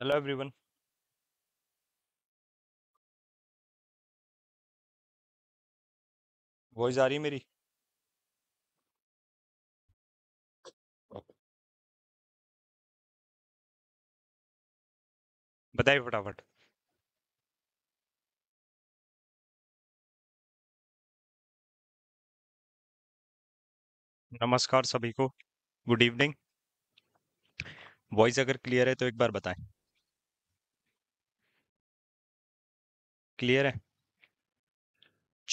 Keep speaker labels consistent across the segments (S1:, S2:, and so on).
S1: hello everyone voice आ रही है मेरी oh. बताइए फटाफट नमस्कार सभी को गुड इवनिंग
S2: वॉइस अगर क्लियर है तो एक बार बताएं क्लियर है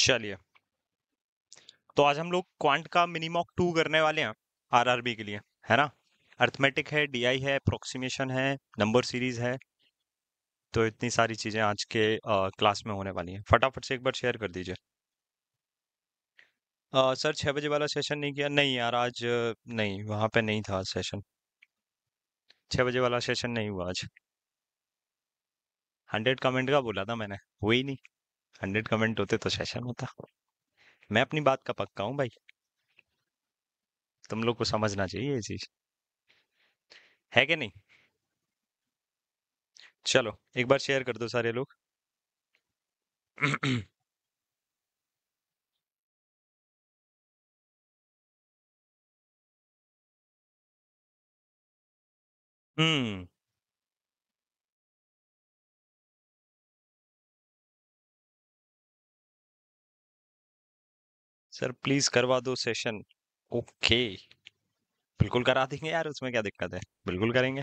S3: चलिए तो आज हम लोग क्वांट का मिनिमॉक टू करने वाले हैं आरआरबी के लिए है ना अर्थमेटिक है डीआई है अप्रोक्सीमेशन है नंबर सीरीज है तो इतनी सारी चीजें आज के आ, क्लास में होने वाली हैं फटाफट से एक बार शेयर कर दीजिए सर छः बजे वाला सेशन नहीं किया नहीं यार आज नहीं वहाँ पे नहीं था सेशन छः बजे वाला सेशन नहीं हुआ आज हंड्रेड कमेंट का बोला था मैंने हुई नहीं हंड्रेड कमेंट होते तो सेशन होता मैं अपनी बात का पक्का हूँ भाई तुम लोग को समझना चाहिए ये चीज है कि नहीं चलो एक बार शेयर कर दो
S1: सारे लोग हम्म सर प्लीज करवा दो सेशन ओके बिल्कुल करा
S3: देंगे यार उसमें क्या दिक्कत है बिल्कुल करेंगे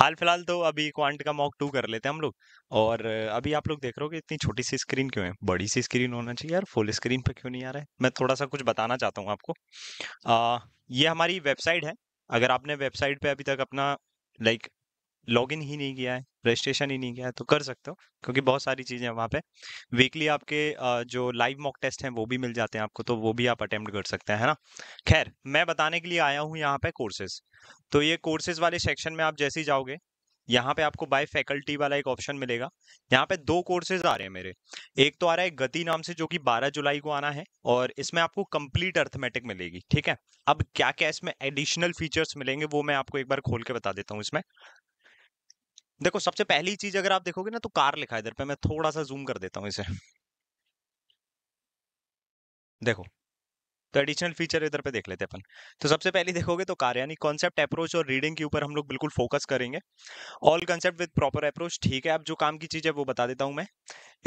S3: हाल फिलहाल तो अभी क्वांट का मॉक टू कर लेते हैं हम लोग और अभी आप लोग देख रहे हो कि इतनी छोटी सी स्क्रीन क्यों है बड़ी सी स्क्रीन होना चाहिए यार फुल स्क्रीन पे क्यों नहीं आ रहा है मैं थोड़ा सा कुछ बताना चाहता हूँ आपको आ, ये हमारी वेबसाइट है अगर आपने वेबसाइट पर अभी तक अपना लाइक लॉग ही नहीं किया है रजिस्ट्रेशन ही नहीं किया है तो कर सकते हो क्योंकि बहुत सारी चीज़ें हैं वहाँ पे वीकली आपके जो लाइव मॉक टेस्ट हैं वो भी मिल जाते हैं आपको तो वो भी आप अटेम्प्ट कर सकते हैं है ना खैर मैं बताने के लिए आया हूँ यहाँ पे कोर्सेज तो ये कोर्सेज वाले सेक्शन में आप जैसे ही जाओगे यहाँ पे आपको बाय फैकल्टी वाला एक ऑप्शन मिलेगा यहाँ पे दो कोर्सेज आ रहे हैं मेरे एक तो आ रहा है गति नाम से जो कि 12 जुलाई को आना है और इसमें आपको कंप्लीट अर्थमेटिक मिलेगी ठीक है अब क्या क्या इसमें एडिशनल फीचर्स मिलेंगे वो मैं आपको एक बार खोल के बता देता हूँ इसमें देखो सबसे पहली चीज अगर आप देखोगे ना तो कार लिखा है इधर पे मैं थोड़ा सा जूम कर देता हूँ इसे देखो तो एडिशनल फीचर इधर पे देख लेते हैं अपन तो सबसे पहले देखोगे तो कार यानी कॉन्सेप्ट अप्रोच और रीडिंग के ऊपर हम लोग बिल्कुल फोकस करेंगे all concept with proper approach ठीक है अब जो काम की चीज़ है वो बता देता हूँ मैं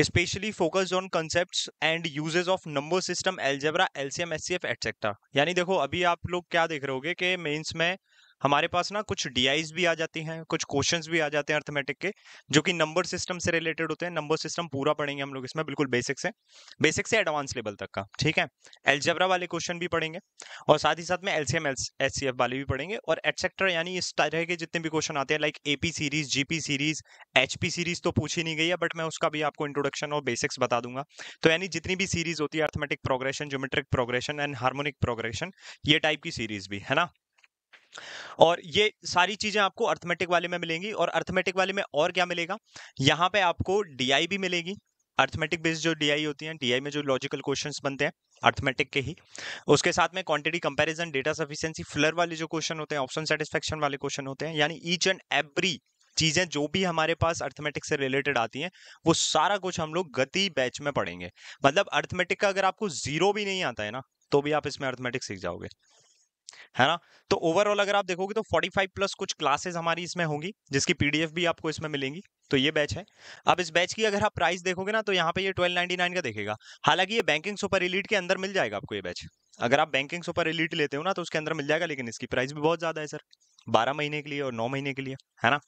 S3: specially focused on concept and usages of number system algebra LCM F etcetera यानी देखो अभी आप लोग क्या देख रहे हो कि मेन्स में हमारे पास ना कुछ डी भी आ जाती हैं कुछ क्वेश्चन भी आ जाते हैं अर्थमेटिक के जो कि नंबर सिस्टम से रिलेटेड होते हैं नंबर सिस्टम पूरा पढ़ेंगे हम लोग इसमें बिल्कुल बेसिक से बेसिक से एडवांस लेवल तक का ठीक है एल्जबरा वाले क्वेश्चन भी पढ़ेंगे और साथ ही साथ में एलसीएम एच वाले भी पढ़ेंगे और एटसेक्टर यानी इस तरह के जितने भी क्वेश्चन आते हैं like A series G series H series तो पूछी नहीं गई है बट मैं उसका भी आपको इंट्रोडक्शन और बेसिक्स बता दूंगा तो यानी जितनी भी सीरीज होती है arithmetic progression geometric progression and harmonic progression ये टाइप की सीरीज भी है ना और ये सारी चीज़ें आपको अर्थमेटिक वाले में मिलेंगी और अर्थमेटिक वाले में और क्या मिलेगा यहाँ पे आपको डी भी मिलेगी अर्थमेटिक बेस्ड जो डी होती है डी में जो लॉजिकल क्वेश्चंस बनते हैं अर्थमेटिक के ही उसके साथ में क्वांटिटी कंपैरिजन डेटा सफिशियंसी फ्लर वाले जो क्वेश्चन होते हैं ऑप्शन सेटिस्फेक्शन वाले क्वेश्चन होते हैं यानी ईच एंड एवरी चीज़ें जो भी हमारे पास अर्थमेटिक से रिलेटेड आती हैं वो सारा कुछ हम लोग गति बैच में पढ़ेंगे मतलब अर्थमेटिक का अगर आपको जीरो भी नहीं आता है ना तो भी आप इसमें अर्थमेटिक सीख जाओगे है ना तो ओवरऑल अगर आप देखोगे तो 45 प्लस कुछ क्लासेस हमारी इसमें होंगी जिसकी पीडीएफ भी आपको इसमें मिलेंगी तो ये बैच है अब इस बैच की अगर आप प्राइस देखोगे ना तो यहाँ पे ये 1299 का देखेगा हालांकि ये बैंकिंग सुपर इलीट के अंदर मिल जाएगा आपको ये बैच अगर आप बैंकिंग सुपर इलीट लेते हो ना तो उसके अंदर मिल जाएगा लेकिन इसकी प्राइस भी बहुत ज़्यादा है सर बारह महीने के लिए और नौ महीने के लिए है ना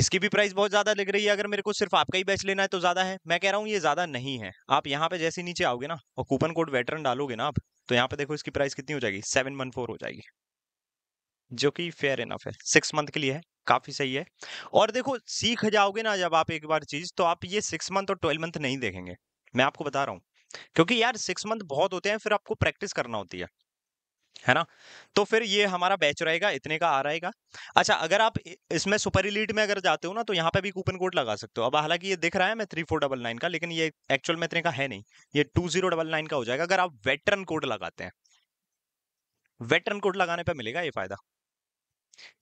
S3: इसकी भी प्राइस बहुत ज़्यादा लग रही है अगर मेरे को सिर्फ आपका ही बैच लेना है तो ज़्यादा है मैं कह रहा हूँ ये ज़्यादा नहीं है आप यहाँ पे जैसे नीचे आओगे ना और कूपन कोड वेटरन डालोगे ना आप तो यहाँ पे देखो इसकी प्राइस कितनी हो जाएगी सेवन वन फोर हो जाएगी जो कि फेयर इनफ है सिक्स मंथ के लिए है काफी सही है और देखो सीख जाओगे ना जब आप एक बार चीज तो आप ये सिक्स मंथ और ट्वेल्व मंथ नहीं देखेंगे मैं आपको बता रहा हूँ क्योंकि यार सिक्स मंथ बहुत होते हैं फिर आपको प्रैक्टिस करना होती है है ना तो फिर ये हमारा बैच रहेगा इतने का आ रहेगा अच्छा अगर आप इसमें सुपर इलीट में अगर जाते हो ना तो यहाँ पे भी कूपन कोड लगा सकते हो अब हालांकि ये दिख रहा है मैं थ्री फोर डबल नाइन का लेकिन ये एक्चुअल में इतने का है नहीं ये टू जीरो डबल नाइन का हो जाएगा अगर आप वेटरन कोड लगाते हैं वेटरन कोड लगाने पर मिलेगा ये फायदा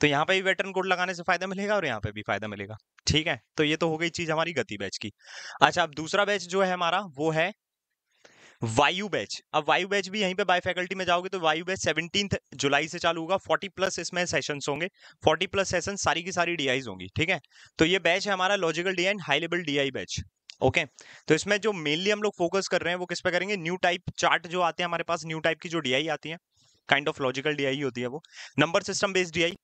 S3: तो यहाँ पे भी वेटरन कोड लगाने से फायदा मिलेगा और यहाँ पे भी फायदा मिलेगा ठीक है तो ये तो हो गई चीज हमारी गति बैच की अच्छा अब दूसरा बैच जो है हमारा वो है वायु बैच अब वायु बैच भी यहीं पे बाय फैकल्टी में जाओगे तो वायु बैच सेवनटीन जुलाई से चालू होगा फोर्टी प्लस इसमें सेशन होंगे फोर्टी प्लस सेशन सारी की सारी डी होंगी ठीक है तो ये बैच है हमारा logical D and high level D batch okay okay. तो इसमें जो मेनली हम लोग फोकस कर रहे हैं वो किस पे करेंगे न्यू टाइप चार्ट जो आते हैं हमारे पास न्यू टाइप की जो डीआई आती है काइंड ऑफ लॉजिकल डीआई होती है वो number system based DI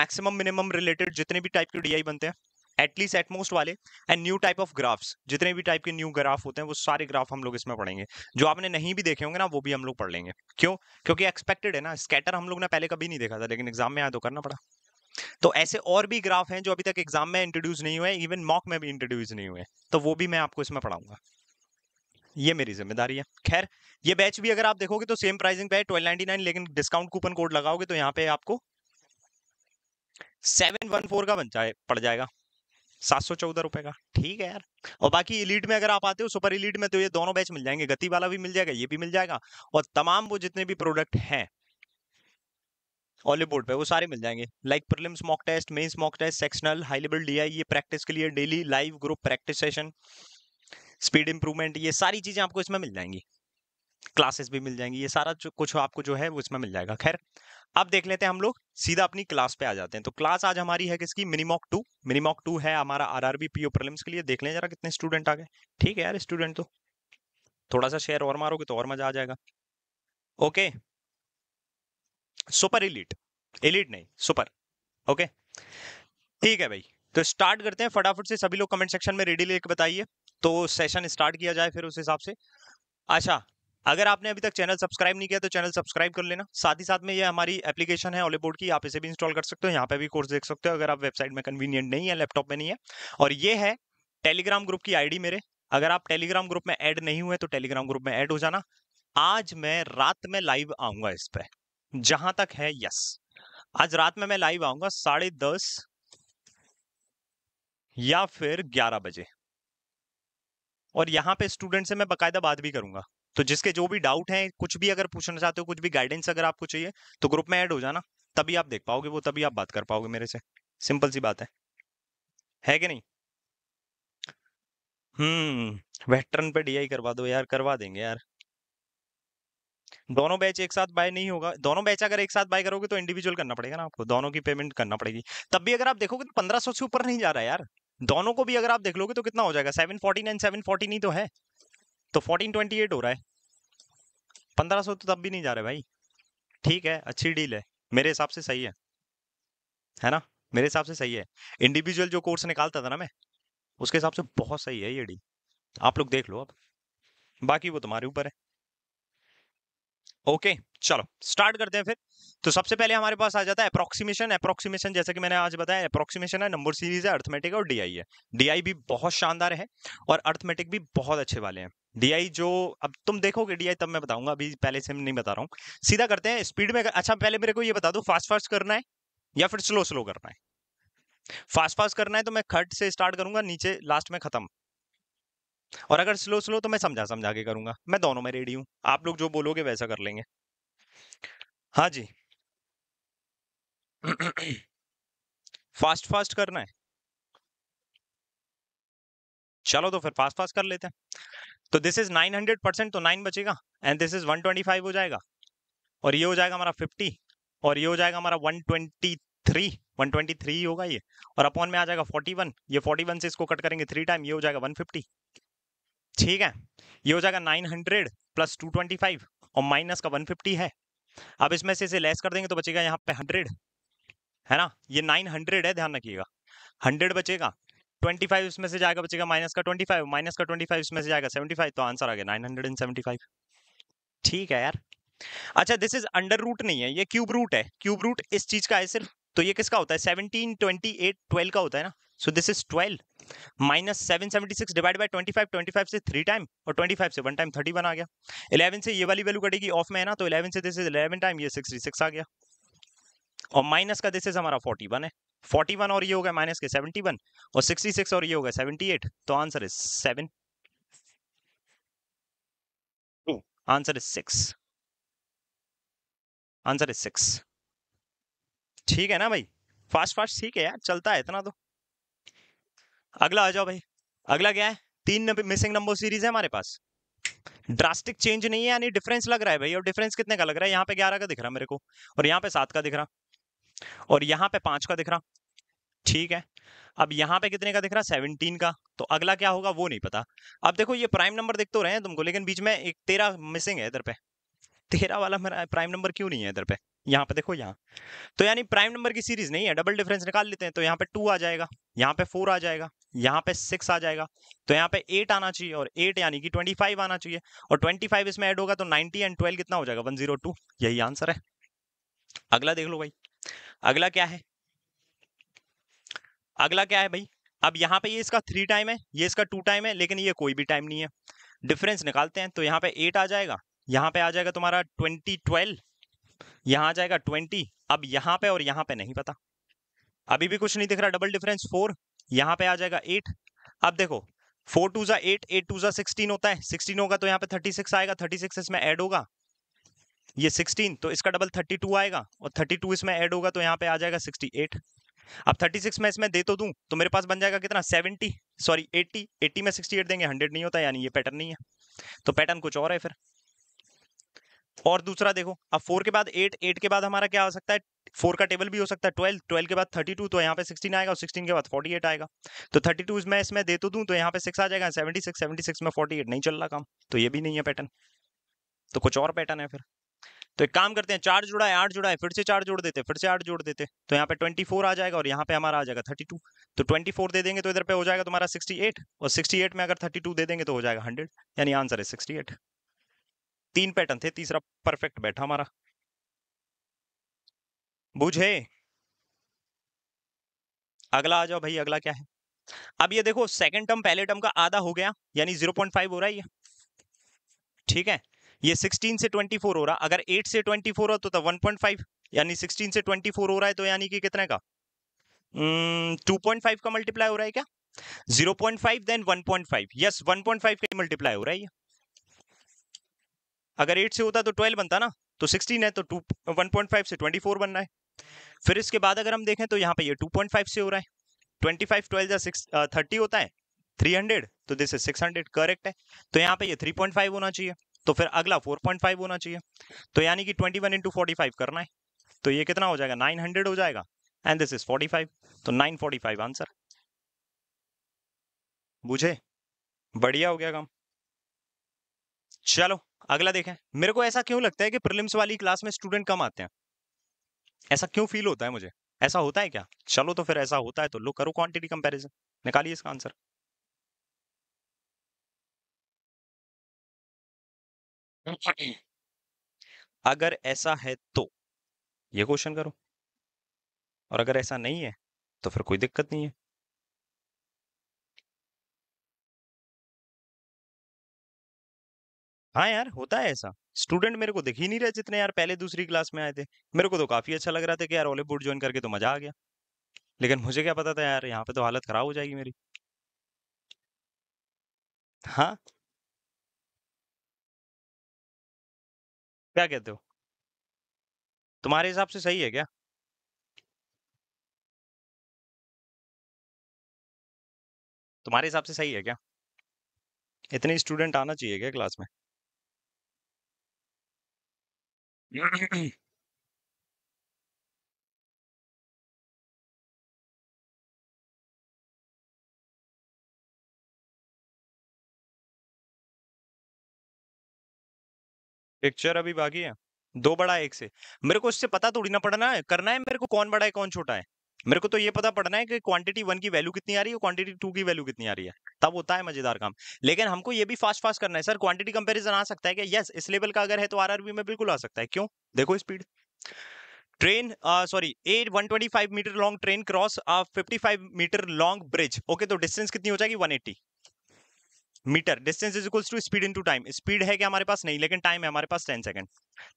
S3: maximum minimum related जितने भी टाइप के डीआई बनते हैं एटलीस्ट एटमोस्ट वाले and new type of graphs जितने भी टाइप के न्यू ग्राफ होते हैं वो सारे ग्राफ हम लोग इसमें पढ़ेंगे जो आपने नहीं भी देखे होंगे ना वो भी हम लोग पढ़ लेंगे क्यों क्योंकि एक्सपेक्टेड है ना स्कैटर हम लोग ने पहले कभी नहीं देखा था लेकिन एग्जाम में यहाँ तो करना पड़ा तो ऐसे और भी ग्राफ हैं जो अभी तक एग्जाम में इंट्रोड्यूस नहीं हुए इवन मॉक में भी इंट्रोड्यूस नहीं हुए तो वो भी मैं आपको इसमें पढ़ाऊंगा ये मेरी जिम्मेदारी है खैर ये बैच भी अगर आप देखोगे तो सेम प्राइसिंग पे ट्वेल्व नाइनटी नाइन लेकिन डिस्काउंट कूपन कोड लगाओगे तो यहाँ पे आपको सेवन वन फोर का बन जाए पड़ जाएगा सात सौ चौदह रुपए का ठीक है यार और बाकी इलीट में अगर आप आते हो सुपर इलीट में तो ये दोनों बैच मिल जाएंगे गति वाला भी मिल जाएगा ये भी मिल जाएगा और तमाम वो जितने भी प्रोडक्ट हैं ऑलिवुड पे वो सारे मिल जाएंगे like prelims mock test main mock test sectional high level DI ये प्रैक्टिस के लिए daily live group practice session speed improvement ये सारी चीजें आपको इसमें मिल जाएंगी क्लासेस भी मिल जाएंगी ये सारा जो, कुछ आपको जो है वो इसमें मिल जाएगा खैर अब देख लेते हैं हम लोग सीधा अपनी क्लास पे आ जाते हैं तो क्लास आज हमारी है किसकी मिनिमॉक टू मिनिमॉक टू है हमारा आर आर बी के लिए देख लें जरा कितने स्टूडेंट आ गए ठीक है यार स्टूडेंट तो थोड़ा सा शेयर और मारोगे तो और मजा आ जाएगा ओके सुपर इलीट इलीट नहीं सुपर ओके ठीक है भाई तो स्टार्ट करते हैं फटाफट से सभी लोग कमेंट सेक्शन में रेडी लेकर बताइए तो सेशन स्टार्ट किया जाए फिर उस हिसाब से अच्छा अगर आपने अभी तक चैनल सब्सक्राइब नहीं किया तो चैनल सब्सक्राइब कर लेना साथ ही साथ में ये हमारी एप्लीकेशन है बोर्ड की आप इसे भी इंस्टॉल कर सकते हो यहाँ पे भी कोर्स देख सकते हो अगर आप वेबसाइट में कन्वीनियंट नहीं है लैपटॉप में नहीं है और ये है टेलीग्राम ग्रुप की आईडी मेरे अगर आप टेलीग्राम ग्रुप में ऐड नहीं हुए तो टेलीग्राम ग्रुप में ऐड हो जाना आज मैं रात में लाइव आऊंगा इस पर जहां तक है यस आज रात में मैं लाइव आऊंगा साढ़े दस या फिर ग्यारह बजे और यहाँ पे स्टूडेंट से मैं बकायदा बात भी करूंगा तो जिसके जो भी डाउट हैं कुछ भी अगर पूछना चाहते हो कुछ भी गाइडेंस अगर आपको चाहिए तो ग्रुप में ऐड हो जाना तभी आप देख पाओगे वो तभी आप बात कर पाओगे मेरे से सिंपल सी बात है है कि नहीं हम्म वेटरन पे डीआई करवा दो यार करवा देंगे यार दोनों बैच एक साथ बाय नहीं होगा दोनों बैच अगर एक साथ बाय करोगे तो इंडिविजुअल करना पड़ेगा ना आपको दोनों की पेमेंट करना पड़ेगी तब भी अगर आप देखोगे तो पंद्रह सौ से ऊपर नहीं जा रहा है यार दोनों को भी अगर आप देख लोगे तो कितना हो जाएगा seven forty nine seven forty नहीं तो है तो फोर्टीन ट्वेंटी एट हो रहा है पंद्रह सौ तो तब भी नहीं जा रहे भाई ठीक है अच्छी डील है मेरे हिसाब से सही है है ना मेरे हिसाब से सही है इंडिविजुअल जो कोर्स निकालता था ना मैं उसके हिसाब से बहुत सही है ये डील आप लोग देख लो अब बाकी वो तुम्हारे ऊपर है ओके चलो स्टार्ट करते हैं फिर तो सबसे पहले हमारे पास आ जाता है अप्रोक्सीमेशन अप्रोक्सीमेशन जैसे कि मैंने आज बताया अप्रोक्सीमेशन है नंबर सीरीज है अर्थमेटिक और डीआई है डीआई भी बहुत शानदार है और अर्थमेटिक भी बहुत अच्छे वाले हैं डीआई जो अब तुम देखोगे डीआई तब मैं बताऊंगा अभी पहले से नहीं बता रहा हूँ सीधा करते हैं स्पीड में अच्छा पहले मेरे को ये बता दो फास्ट फास्ट करना है या फिर स्लो स्लो करना है फास्ट फास्ट करना है तो मैं खट से स्टार्ट करूंगा नीचे लास्ट में खत्म और अगर स्लो स्लो तो मैं समझा समझा के करूंगा मैं दोनों में रेडी हूं आप लोग जो बोलोगे वैसा कर लेंगे हाँ जी फास्ट फास्ट करना है चलो तो फिर फास्ट फास्ट कर लेते हैं तो दिस इज 900 परसेंट तो 9 बचेगा एंड दिस इज 125 हो जाएगा और ये हो जाएगा हमारा 50 और ये हो जाएगा हमारा 123 123 होगा ये और अपॉन में आ जाएगा 41 ये 41 से इसको कट करेंगे थ्री टाइम ये हो जाएगा 150 ठीक है ये हो जाएगा nine hundred plus two twenty five और माइनस का वन फिफ्टी है अब इसमें से इसे लेस कर देंगे तो बचेगा यहाँ पे हंड्रेड है ना ये नाइन हंड्रेड है ध्यान रखिएगा हंड्रेड बचेगा ट्वेंटी फाइव इसमें से जाएगा बचेगा माइनस का ट्वेंटी फाइव माइनस का ट्वेंटी फाइव इसमें से जाएगा सेवेंटी फाइव तो आंसर आ गया nine hundred and seventy five ठीक है यार अच्छा दिस इज अंडर रूट नहीं है ये क्यूब रूट है क्यूब रूट इस चीज का है सिर्फ तो ये किसका होता है सेवनटीन ट्वेंटी एट ट्वेल्व का होता है ना so this is twelve minus seven seventy six divide by twenty five twenty five से थ्री टाइम और ट्वेंटी फाइव से वन टाइम थर्टी वन आ गया इलेवन से ये वाली वैल्यू कटेगी ऑफ में है ना तो इलेवन से दिस इज इलेवन टाइम ये सिक्सटी सिक्स आ गया और माइनस का दिस इज हमारा फोर्टी वन है फोर्टी वन और ये होगा माइनस के सेवेंटी वन और सिक्सटी सिक्स और ये होगा सेवेंटी एट तो answer is seven answer is six answer is six ठीक है ना भाई फास्ट फास्ट ठीक है यार चलता है इतना तो अगला आ जाओ भाई अगला क्या है तीन मिसिंग नंबर सीरीज है हमारे पास ड्रास्टिक चेंज नहीं है यानी डिफरेंस लग रहा है भाई और डिफरेंस कितने का लग रहा है यहाँ पे ग्यारह का दिख रहा है मेरे को और यहाँ पे सात का दिख रहा और यहाँ पे पांच का दिख रहा ठीक है अब यहाँ पे कितने का दिख रहा है सेवनटीन का तो अगला क्या होगा वो नहीं पता अब देखो ये प्राइम नंबर दिख तो रहे हैं तुमको लेकिन बीच में एक तेरह मिसिंग है इधर पे तेरह वाला मेरा प्राइम नंबर क्यों नहीं है इधर पे यहाँ पे देखो यहाँ तो यानी प्राइम नंबर की सीरीज नहीं है डबल डिफरेंस निकाल लेते हैं तो यहाँ पे टू आ जाएगा यहाँ पे फोर आ जाएगा यहाँ पे सिक्स आ जाएगा तो यहाँ पे एट आना चाहिए और एट यानी कि ट्वेंटी फाइव आना चाहिए और ट्वेंटी फाइव इसमें ऐड होगा तो नाइनटी एंड ट्वेल्व कितना हो जाएगा वन जीरो टू यही आंसर है अगला देख लो भाई अगला क्या है अगला क्या है भाई अब यहाँ पे ये इसका थ्री टाइम है ये इसका टू टाइम है लेकिन ये कोई भी टाइम नहीं है डिफरेंस निकालते हैं तो यहाँ पे एट आ जाएगा यहाँ पे आ जाएगा तुम्हारा ट्वेंटी ट्वेल्व यहाँ आ जाएगा ट्वेंटी अब यहाँ पे और यहाँ पे नहीं पता अभी भी कुछ नहीं दिख रहा डबल डिफरेंस फोर यहाँ पे आ जाएगा एट अब देखो फोर टू ज़ा एट एट टू ज़ा सिक्सटीन होता है सिक्सटीन होगा तो यहाँ पे थर्टी सिक्स आएगा थर्टी सिक्स इसमें ऐड होगा ये सिक्सटीन तो इसका डबल थर्टी टू आएगा और थर्टी टू इसमें ऐड होगा तो यहाँ पे आ जाएगा सिक्सटी एट अब थर्टी सिक्स में इसमें दे तो दूँ तो मेरे पास बन जाएगा कितना सेवेंटी सॉरी एट्टी एट्टी में सिक्सटी एट देंगे हंड्रेड नहीं होता यानी ये पैटर्न नहीं है तो पैटर्न कुछ और है फिर और दूसरा देखो अब फोर के बाद एट एट के बाद हमारा क्या हो सकता है फोर का टेबल भी हो सकता है ट्वेल्व ट्वेल्व के बाद थर्टी टू तो यहाँ पे सिक्सटीन आएगा और सिक्सटीन के बाद फोर्टी एट आएगा तो थर्टी टू मैं इसमें दे तो दूँ तो यहाँ पे सिक्स आ जाएगा सेवेंटी सिक्स सेवेंटी सिक्स में फोर्टी एट नहीं चल रहा काम तो ये भी नहीं है पैटर्न तो कुछ और पैटर्न है फिर तो एक काम करते हैं चार जुड़ा है आठ जुड़ा है फिर से चार जोड़ देते फिर से आठ जोड़ देते तो यहाँ पे ट्वेंटी फोर आ जाएगा और यहाँ पे हमारा आ जाएगा थर्टी टू तो ट्वेंटी फोर दे देंगे तो इधर पे हो जाएगा तुम्हारा सिक्सटी एट और सिक्सटी एट में अगर थर्टी टू दे देंगे तो हो जाएगा हंड्रेड यानी आंसर है सिक्सटी एट तीन पैटर्न थे तीसरा परफेक्ट बैठा हमारा बूझे अगला आ जाओ भाई अगला क्या है अब ये देखो सेकंड टर्म पहले टर्म का आधा हो गया यानी जीरो पॉइंट फाइव हो रहा है ये ठीक है ये सिक्सटीन से ट्वेंटी फोर हो रहा अगर एट से ट्वेंटी फोर हो तो वन पॉइंट फाइव यानी सिक्सटीन से ट्वेंटी फोर हो रहा है तो यानी कि कितने का टू पॉइंट फाइव का मल्टीप्लाई हो रहा है क्या zero point five then one point five yes one point five का मल्टीप्लाई हो रहा है ये अगर एट से होता तो ट्वेल्व बनता ना तो सिक्सटीन है तो टू वन पॉइंट फाइव से ट्वेंटी फोर बनना है फिर इसके बाद अगर हम देखें तो यहाँ पे ये 2.5 से हो रहा है 25 फाइव ट्वेल्व या सिक्स थर्टी होता है 300 तो दिस इज 600 करेक्ट है तो यहाँ पे ये 3.5 होना चाहिए तो फिर अगला 4.5 होना चाहिए तो यानी कि 21 वन इंटू करना है तो ये कितना हो जाएगा 900 हो जाएगा एंड दिस इज 45 तो 945 आंसर बुझे बढ़िया हो गया काम चलो अगला देखें मेरे को ऐसा क्यों लगता है कि प्रिलिम्स वाली क्लास में स्टूडेंट कम आते हैं ऐसा क्यों फील होता है मुझे ऐसा होता है क्या चलो तो फिर ऐसा होता है तो लो करो क्वांटिटी कंपैरिजन निकालिए इसका आंसर अगर ऐसा है तो ये क्वेश्चन करो और अगर ऐसा नहीं है
S2: तो फिर कोई दिक्कत नहीं है हाँ यार होता है ऐसा स्टूडेंट मेरे को दिख
S3: ही नहीं रहे जितने यार पहले दूसरी क्लास में आए थे मेरे को तो काफी अच्छा लग रहा था कि यार हॉलीवुड ज्वाइन करके तो मजा आ गया लेकिन मुझे क्या पता था यार यहाँ पे तो हालत खराब हो जाएगी मेरी
S2: हाँ क्या कहते हो तुम्हारे हिसाब से सही है क्या तुम्हारे हिसाब से सही है क्या इतने स्टूडेंट आना चाहिए क्या क्लास में
S1: पिक्चर अभी बाकी
S3: है दो बड़ा एक से मेरे को उससे पता थोड़ी ना पड़ना है करना है मेरे को कौन बड़ा है कौन छोटा है मेरे को तो ये पता पड़ना है कि क्वांटिटी वन की वैल्यू कितनी आ रही है क्वांटिटी टू की वैल्यू कितनी आ रही है तब होता है मजेदार काम लेकिन हमको ये भी फास्ट फास्ट करना है सर क्वांटिटी कंपैरिजन आ सकता है कि यस इस लेवल का अगर है तो आरआरबी में बिल्कुल आ सकता है क्यों देखो speed train sorry a five metre long train cross five metre long bridge okay तो डिस्टेंस कितनी हो जाएगी eighty metre distance is equals to speed into time speed है क्या हमारे पास नहीं लेकिन टाइम है हमारे पास टेन सेकंड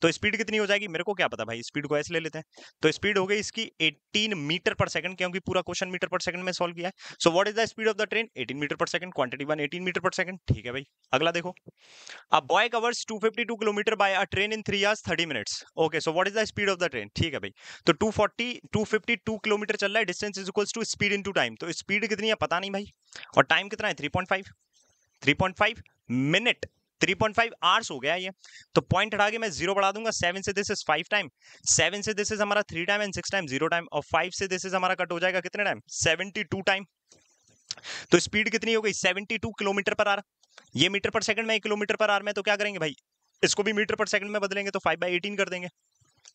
S3: तो स्पीड कितनी हो जाएगी मेरे को क्या पता भाई स्पीड को ऐसे ले लेते हैं तो स्पीड हो गई इसकी 18 मीटर पर सेकंड क्योंकि पूरा क्वेश्चन मीटर पर सेकंड में सॉल्व किया है so what is the speed of the train 18 metre per second quantity one 18 metre per second ठीक है भाई अगला देखो अब boy covers 252 kilometre by a train in three hours thirty minutes okay so what is the speed of the train ठीक है भाई तो टू फोर्टी किलोमीटर चल रहा है distance is equals to speed in time तो स्पीड कितनी है पता नहीं भाई और टाइम कितना है थ्री 3.5 मिनट 3.5 आवर्स हो गया ये तो पॉइंट हटा के मैं जीरो बढ़ा दूंगा सेवन से this is five time seven से दिस इज हमारा three time and six time zero time और फाइव से दिस इज हमारा कट हो जाएगा कितने टाइम सेवेंटी टू टाइम तो स्पीड कितनी हो गई seventy two kilometre per hour ये मीटर पर सेकंड में किलोमीटर पर आर में तो क्या करेंगे भाई इसको भी मीटर पर सेकंड में बदलेंगे तो फाइव बाई एटीन कर देंगे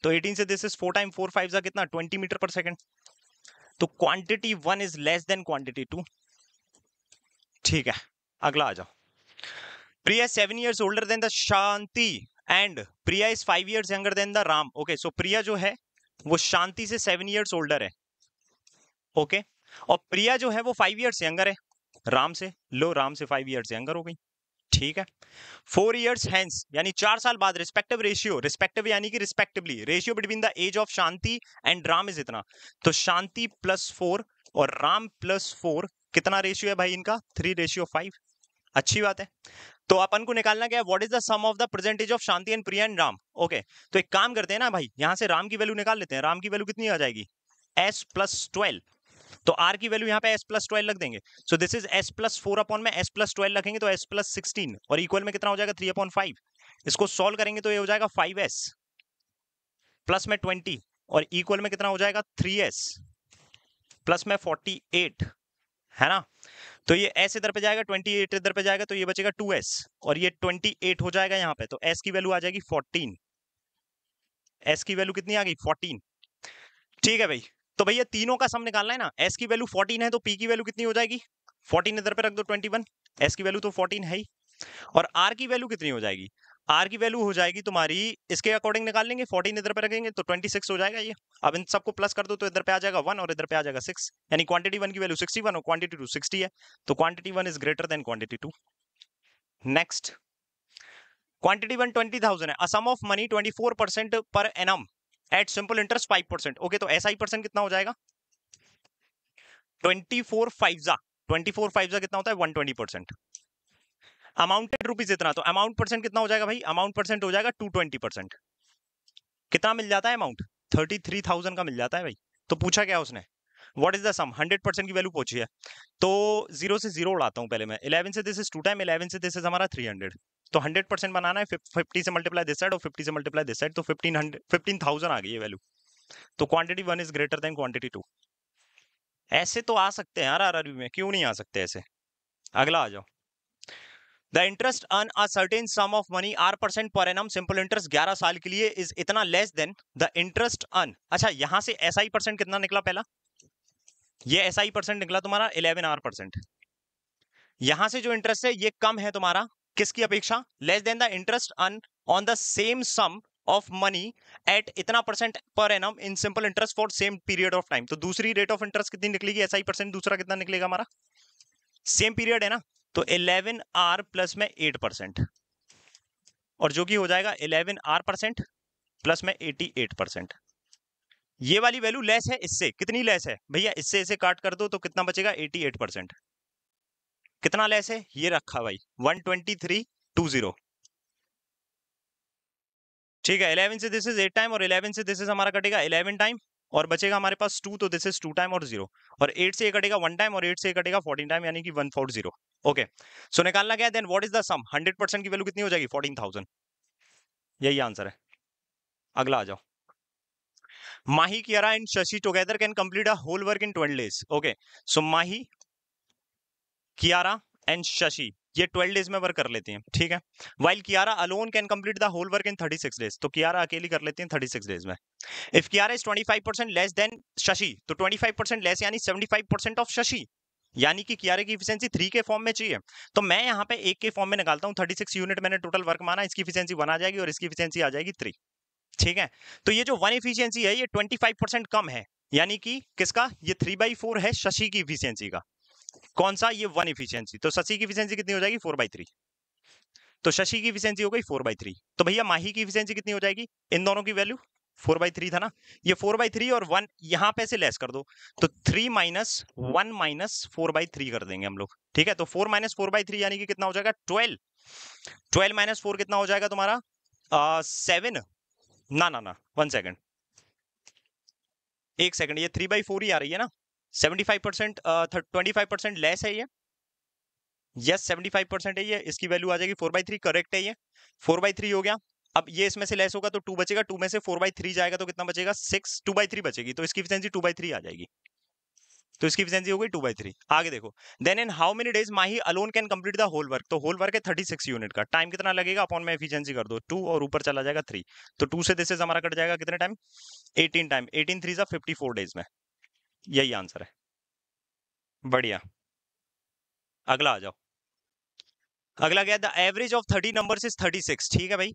S3: तो एटीन से this is four time four five कितना ट्वेंटी मीटर पर सेकंड तो quantity one is less than quantity two ठीक है अगला आ जाओ Priya seven years older than the Shanti and Priya is five years younger than the Ram okay so Priya जो है वो शांति से सेवन ईयर्स ओल्डर है ओके okay? और प्रिया जो है वो फाइव ईयर्स यंगर है राम से लो राम से फाइव ईयर्स यंगर हो गई ठीक है फोर ईयर्स हैंस यानी चार साल बाद रिस्पेक्टिव रेशियो रिस्पेक्टिव यानी कि respectively ratio between the age of Shanti and Ram is इतना तो शांति प्लस फोर और राम प्लस फोर कितना रेशियो है भाई इनका थ्री रेशियो फाइव अच्छी बात है तो अपन को निकालना क्या है what is the sum of the percentage of Shanti and Priya and Ram okay तो एक काम करते हैं ना भाई यहाँ से राम की वैल्यू निकाल लेते हैं राम की वैल्यू कितनी आ जाएगी एस प्लस तो R की वैल्यू यहाँ पे S प्लस ट्वेल्व लग देंगे so this is S plus four upon में S प्लस ट्वेल्व लगेंगे तो S प्लस सिक्सटीन और इक्वल में कितना हो जाएगा थ्री अपॉन फाइव इसको सॉल्व करेंगे तो ये हो जाएगा फाइव एस प्लस में ट्वेंटी और इक्वल में कितना हो जाएगा थ्री एस प्लस में फोर्टी एट है ना तो ये एस इधर पे जाएगा ट्वेंटी एट इधर पे जाएगा तो ये बचेगा टू एस और ये ट्वेंटी एट हो जाएगा यहाँ पे तो एस की वैल्यू आ जाएगी फोर्टीन एस की वैल्यू कितनी आ गई फोर्टीन ठीक है भाई तो भैया तीनों का सम निकालना है ना एस की वैल्यू फोर्टीन है तो पी की वैल्यू कितनी हो जाएगी फोर्टीन इधर पे रख दो ट्वेंटी वन एस की वैल्यू तो फोर्टीन है ही और आर की वैल्यू कितनी हो जाएगी आर की वैल्यू हो जाएगी तुम्हारी इसके अकॉर्डिंग निकाल लेंगे फोर्टीन इधर पे रखेंगे तो ट्वेंटी सिक्स हो जाएगा ये अब इन सबको प्लस कर दो तो इधर पे आ जाएगा वन और इधर पे आ जाएगा सिक्स यानी क्वांटिटी वन की वैल्यू सिक्सटी वन और क्वांटिटी टू सिक्सटी है तो quantity one is greater than quantity two next quantity one twenty thousand है a sum of money twenty four percent per annum at simple interest five percent okay तो S I percent कितना हो जाएगा twenty four five जा twenty four five जा कितना होता है one twenty percent amounted rupees इतना तो अमाउंट परसेंट कितना हो जाएगा भाई अमाउंट परसेंट हो जाएगा टू ट्वेंटी परसेंट कितना मिल जाता है अमाउंट थर्टी थ्री थाउजेंड का मिल जाता है भाई तो पूछा क्या उसने what is the sum hundred percent की वैल्यू पहुंची है तो जीरो से जीरो उड़ाता हूँ पहले मैं इलेवन से this is two time eleven से दिस इज हमारा थ्री हंड्रेड तो हंड्रेड परसेंट बनाना है फिफ्टी से मल्टीप्लाई दिस साइड और फिफ्टी से मल्टीप्लाई दिस साइड तो फिफ्टीन हंड्रेड फिफ्टीन थाउजेंड आ गई है वैल्यू तो quantity one is greater than quantity two ऐसे तो आ सकते हैं यार आर में क्यों नहीं आ सकते ऐसे अगला आ जाओ the interest on a certain sum of money R percent per annum simple interest ग्यारह साल के लिए इज इतना less than the interest on अच्छा यहां से एस आई परसेंट कितना निकला पहला ये एस आई परसेंट निकला तुम्हारा इलेवन आर परसेंट यहां से जो इंटरेस्ट है ये कम है तुम्हारा किसकी अपेक्षा less than the interest on on the same sum of money at इतना percent per annum in simple interest for same period of time तो दूसरी रेट ऑफ इंटरेस्ट कितनी निकलेगी एस आई परसेंट दूसरा कितना निकलेगा हमारा सेम पीरियड है ना तो 11 आर प्लस में 8 परसेंट और जो कि हो जाएगा इलेवन आर परसेंट प्लस में 88 परसेंट ये वाली वैल्यू लेस है इससे कितनी लेस है भैया इससे इसे काट कर दो तो कितना बचेगा 88 परसेंट कितना लेस है ये रखा भाई 12320 ठीक है 11 से दिस इज एट टाइम और 11 से दिस इज हमारा कटेगा 11 टाइम और बचेगा हमारे पास टू तो दिस इज टू टाइम और जीरो और एट से ये कटेगा वन टाइम और एट से ये कटेगा फोर्टीन टाइम यानी कि one four zero okay so निकालना क्या है then what is the sum 100 percent की वैल्यू कितनी हो जाएगी 14,000 यही आंसर है अगला आ जाओ Mahi Kiara and Shashi together can complete a whole work in 12 days okay so Mahi Kiara and Shashi ये 12 डेज में वर्क कर लेती हैं ठीक है while Kiara alone can complete the whole work in 36 days तो कियारा अकेली कर लेती हैं 36 डेज में if Kiara is 25 percent less than Shashi तो 25 परसेंट लेस यानी 75 परसेंट ऑफ शशि यानी कि कियारे की इफिशियंसी थ्री के फॉर्म में चाहिए तो मैं यहाँ पे एक के फॉर्म में निकालता हूँ थर्टी सिक्स यूनिट मैंने टोटल वर्क माना इसकी इफिशियंसी वन आ जाएगी और इसकी इफिशियंसी आ जाएगी थ्री ठीक है तो ये जो वन इफिशियंसी है ये ट्वेंटी फाइव परसेंट कम है यानी कि किसका ये थ्री बाई फोर है शशि की इफिशियंसी का कौन सा ये वन इफिशियंसी तो शशि की इफिशियंसी कितनी हो जाएगी फोर बाई थ्री तो शशि की इफिशियंसी हो गई फोर बाई थ्री तो भैया माही की इफिशियंसी कितनी हो जाएगी इन दोनों की वैल्यू फोर बाई थ्री था ना ये फोर बाई थ्री और वन यहाँ पे से लेस कर दो तो three minus one minus four by three कर देंगे हम लोग ठीक है तो four minus four by three यानी कि कितना हो जाएगा ट्वेल्व ट्वेल्व माइनस फोर कितना हो जाएगा तुम्हारा सेवन uh, ना ना ना वन सेकेंड एक सेकेंड ये थ्री बाई फोर ही आ रही है ना seventy five percent twenty five percent less है ये यस सेवेंटी फाइव परसेंट है ये इसकी वैल्यू आ जाएगी फोर बाई थ्री करेक्ट है ये फोर बाई थ्री हो गया अब ये इसमें से लेस होगा तो टू बचेगा टू में से फोर बाई थ्री जाएगा तो कितना बचेगा सिक्स टू बाई थ्री बचेगी तो इसकी इफिशियंसी टू बाई थ्री आ जाएगी तो इसकी इफिशियंसी हो गई टू बाई थ्री आगे देखो then in how many days Mahi alone can complete the whole work तो होल वर्क है थर्टी सिक्स यूनिट का टाइम कितना लगेगा अपॉन में एफिशिएंसी कर दो टू और ऊपर चला जाएगा थ्री तो टू से दिस इज हमारा कट जाएगा कितने time eighteen time eighteen three सा फिफ्टी फोर डेज में यही आंसर है बढ़िया अगला आ जाओ अगला क्या the average of thirty number is thirty six ठीक है भाई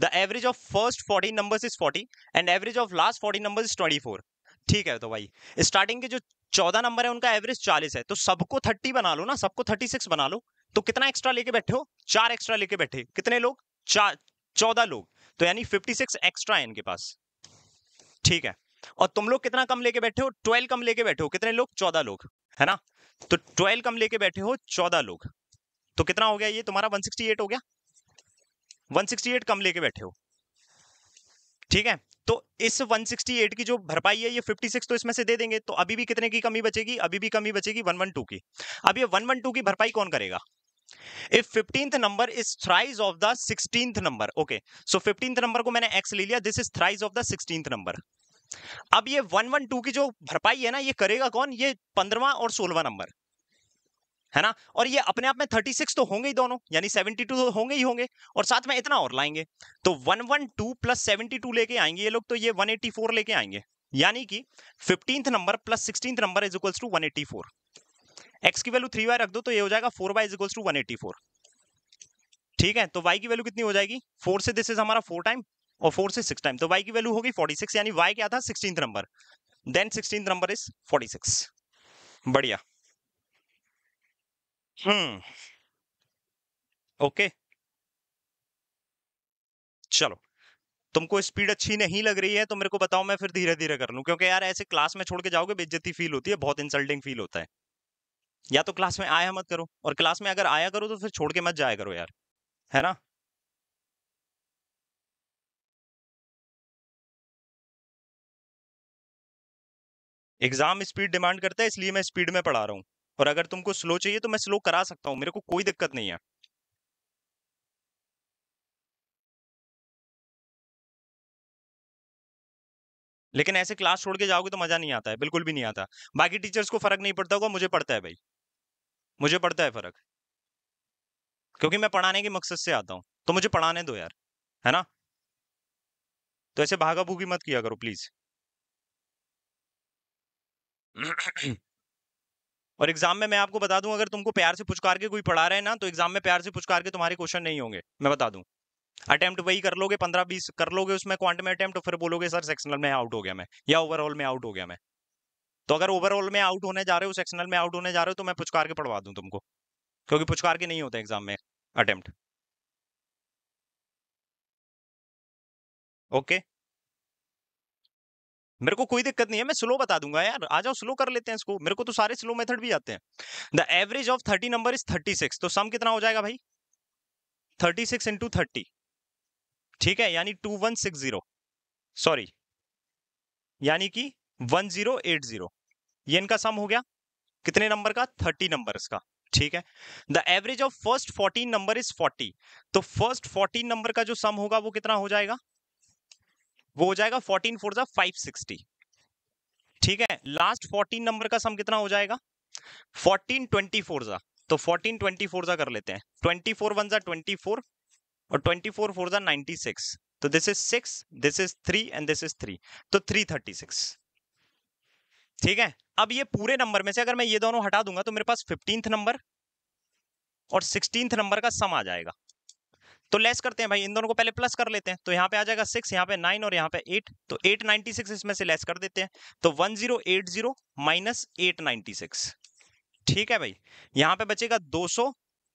S3: the average of first fourteen number is forty and average of last fourteen number is twenty four ठीक है तो भाई स्टार्टिंग के जो चौदह नंबर है उनका एवरेज चालीस है तो सबको थर्टी बना लो ना सबको थर्टी सिक्स बना लो तो कितना एक्स्ट्रा लेके बैठे हो चार एक्स्ट्रा लेके बैठे कितने लोग चार चौदह लोग तो यानी फिफ्टी सिक्स एक्स्ट्रा है इनके पास ठीक है और तुम लोग कितना कम लेके बैठे हो ट्वेल्व कम लेके बैठे हो कितने लोग चौदह लोग है ना तो ट्वेल्व कम लेके बैठे हो चौदह लोग तो कितना हो गया ये तुम्हारा वन सिक्सटी एट हो गया 168 कम लेके बैठे हो ठीक है तो इस 168 की जो भरपाई है ये 56 तो इसमें से दे देंगे तो अभी भी कितने की कमी बचेगी अभी भी कमी बचेगी 112 की अब ये 112 की भरपाई कौन करेगा if fifteenth number is thrice of the sixteen number okay so fifteenth number को मैंने एक्स ले लिया this is thrice of the sixteen number अब ये 112 की जो भरपाई है ना ये करेगा कौन ये पंद्रवा और सोलवा नंबर है ना और ये अपने आप में सिक्स तो होंगे ही दोनों यानी टू तो होंगे ही होंगे और साथ में इतना और लाएंगे तो one one two plus two लेके आएंगे ये लोग तो ये वन फोर लेके आएंगे यानी कि fifteenth number plus sixteenth number is equals to one eighty four x की वैल्यू थ्री वाई रख दो तो ये हो जाएगा four y is equals to one eighty four ठीक है तो वाई की वैल्यू कितनी हो जाएगी फोर से दिस इज हमारा फोर टाइम और फोर से सिक्स टाइम तो वाई की वैल्यू होगी फोर्टी सिक्स यानी वाई क्या था sixteen number then sixteen number is forty six बढ़िया हम्म hmm. ओके। चलो, तुमको स्पीड अच्छी नहीं लग रही है तो मेरे को बताओ मैं फिर धीरे-धीरे कर लूं क्योंकि यार ऐसे क्लास में छोड़ के जाओगे बेज्जती फ़ील होती है, बहुत इंसल्टिंग फ़ील होता है। या तो क्लास में आया मत करो और क्लास में अगर आया करो
S1: तो फिर छोड़ के मत जाया करो यार। है ना? एग्ज़ाम
S3: स्पीड डिमांड करता है इसलिए मैं स्पीड में पढ़ा रहा हूँ। और अगर तुमको स्लो चाहिए तो मैं स्लो करा सकता हूँ मेरे को कोई दिक्कत नहीं है
S2: लेकिन ऐसे क्लास छोड़ के जाओगे तो मजा नहीं आता है बिल्कुल भी नहीं आता
S3: बाकी टीचर्स को फर्क नहीं पड़ता होगा मुझे पड़ता है भाई मुझे पड़ता है फर्क क्योंकि मैं पढ़ाने के मकसद से आता हूँ तो मुझे पढ़ाने दो यार है ना तो ऐसे भागा भूगी मत किया करो प्लीज और एग्जाम में मैं आपको बता दूं अगर तुमको प्यार से पुचकार के कोई पढ़ा रहे हैं ना तो एग्जाम में प्यार से पुचकार के तुम्हारे क्वेश्चन नहीं होंगे मैं बता दूं अटेम्प्ट वही कर लोगे पंद्रह बीस कर लोगे उसमें क्वांट में अटेम्प्ट फिर बोलोगे सर सेक्शनल में आउट हो गया मैं या ओवरऑल में आउट हो गया मैं तो अगर ओवरऑल में आउट होने जा रहे हो सेक्शनल में आउट होने जा रहे हो तो मैं पुचकार के पढ़वा दूँ तुमको क्योंकि पुचकार के नहीं होते एग्जाम में अटेम्प्ट ओके मेरे को कोई दिक्कत नहीं है मैं स्लो बता दूंगा यार आ जाओ स्लो कर लेते हैं इसको मेरे को तो सारे स्लो मेथड भी आते हैं the average of thirty number is thirty six तो सम कितना हो जाएगा भाई थर्टी सिक्स इंटू थर्टी ठीक है यानी two one six zero sorry यानी कि वन जीरो एट जीरो ये इनका सम हो गया कितने नंबर का थर्टी नंबर का ठीक है the average of first fourteen number is forty तो फर्स्ट फोर्टीन नंबर का जो सम होगा वो कितना हो जाएगा वो हो जाएगा फोर्टीन फोर सा फाइव सिक्सटी ठीक है लास्ट फोर्टीन नंबर का सम कितना हो जाएगा फोर्टीन ट्वेंटी फोर सा तो फोर्टीन ट्वेंटी फोर सा कर लेते हैं ट्वेंटी फोर वन सा ट्वेंटी फोर और ट्वेंटी फोर फोर सा नाइनटी सिक्स तो this is six this is three and this is three तो थ्री थर्टी सिक्स ठीक है अब ये पूरे नंबर में से अगर मैं ये दोनों हटा दूंगा तो मेरे पास फिफ्टींथ नंबर और सिक्सटींथ नंबर का सम आ जाएगा तो लेस करते हैं भाई इन दोनों को पहले प्लस कर लेते हैं तो यहाँ पे आ जाएगा सिक्स यहाँ पे नाइन और यहाँ पे एट तो एट नाइनटी सिक्स इसमें से लेस कर देते हैं तो one zero eight zero minus eight ninety six ठीक है भाई यहाँ पे बचेगा दो सौ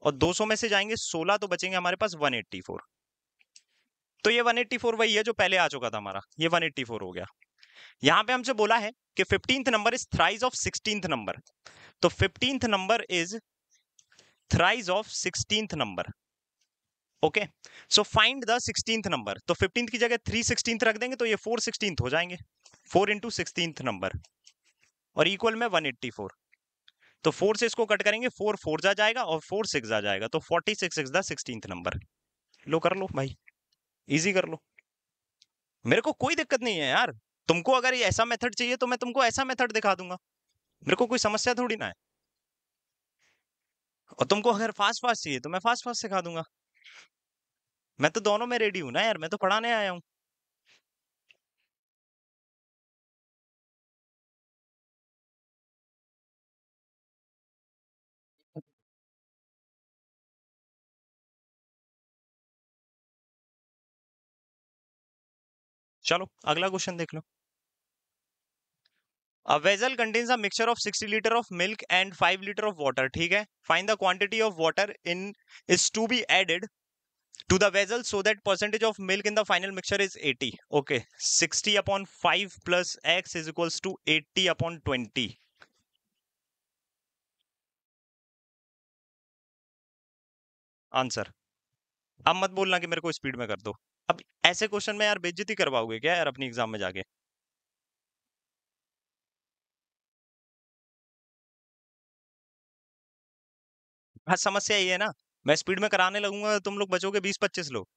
S3: और दो सौ में से जाएंगे सोलह तो बचेंगे हमारे पास वन एट्टी फोर तो ये वन एट्टी फोर वही है जो पहले आ चुका था हमारा ये वन एट्टी फोर हो गया यहाँ पे हमसे बोला है कि fifteenth number is thrice of sixteenth number तो fifteenth number is thrice of sixteenth number okay so find the sixteen number तो फिफ्टींथ की जगह थ्री सिक्सटीन रख देंगे तो ये फोर सिक्सटीन हो जाएंगे फोर इंटू सिक्सटीन नंबर और इक्वल में वन एट्टी फोर तो फोर से इसको कट करेंगे फोर फोर जा जाएगा और फोर सिक्स जा जाएगा तो forty six is the sixteen number लो कर लो भाई इजी कर लो मेरे को कोई दिक्कत नहीं है यार तुमको अगर ये ऐसा मेथड चाहिए तो मैं तुमको ऐसा मेथड दिखा दूंगा मेरे को कोई समस्या थोड़ी ना है और तुमको अगर फास्ट फास्ट चाहिए तो मैं फास्ट फास्ट सिखा दूंगा मैं तो दोनों में रेडी हूं ना यार मैं तो पढ़ाने आया हूं
S1: चलो अगला क्वेश्चन देख लो a vessel contains
S3: mixture of sixty litre of milk and five litre of water ठीक है find the quantity of water in is to be added to the vessel so that percentage of milk in the final mixture is 80 okay 60 upon 5 plus x is equals to 80 upon 20 answer अब मत बोलना कि मेरे को speed में कर दो अब ऐसे क्वेश्चन में यार बेज्जती करवाओगे क्या यार अपनी एग्जाम में जाके
S2: समस्या ये है ना मैं स्पीड में कराने लगूंगा तो तुम लोग बचोगे बीस पच्चीस लोग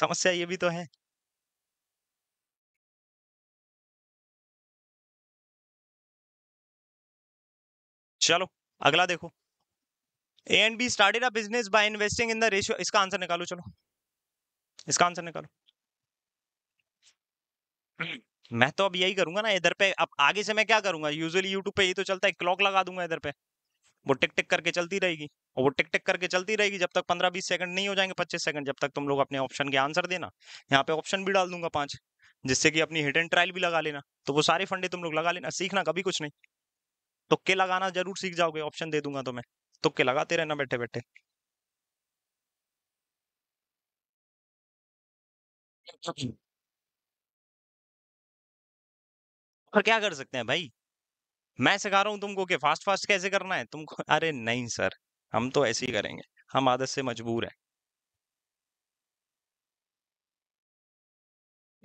S1: समस्या ये भी तो है चलो अगला
S2: देखो
S3: A and B started a business by investing in the ratio इसका आंसर निकालो चलो इसका आंसर निकालो मैं तो अब यही करूंगा ना इधर पे अब आगे से मैं क्या करूंगा यूजुअली यूट्यूब पे ये तो चलता है क्लॉक लगा दूंगा इधर पे वो टिक टिक करके चलती रहेगी और वो टिक टिक करके चलती रहेगी जब तक पंद्रह बीस सेकंड नहीं हो जाएंगे पच्चीस सेकंड जब तक तुम लोग अपने ऑप्शन के आंसर देना यहाँ पे ऑप्शन भी डाल दूंगा पांच जिससे कि अपनी हिट एंड ट्रायल भी लगा लेना तो वो सारे फंडे तुम लोग लगा लेना सीखना कभी कुछ नहीं तो के लगाना जरूर सीख जाओगे ऑप्शन दे दूंगा तुम्हें तो तुक्के तो लगाते रहना बैठे बैठे और क्या कर सकते हैं भाई मैं सिखा रहा हूँ तुमको कि फास्ट फास्ट कैसे करना है तुमको अरे नहीं सर हम तो ऐसे ही करेंगे हम आदत से मजबूर हैं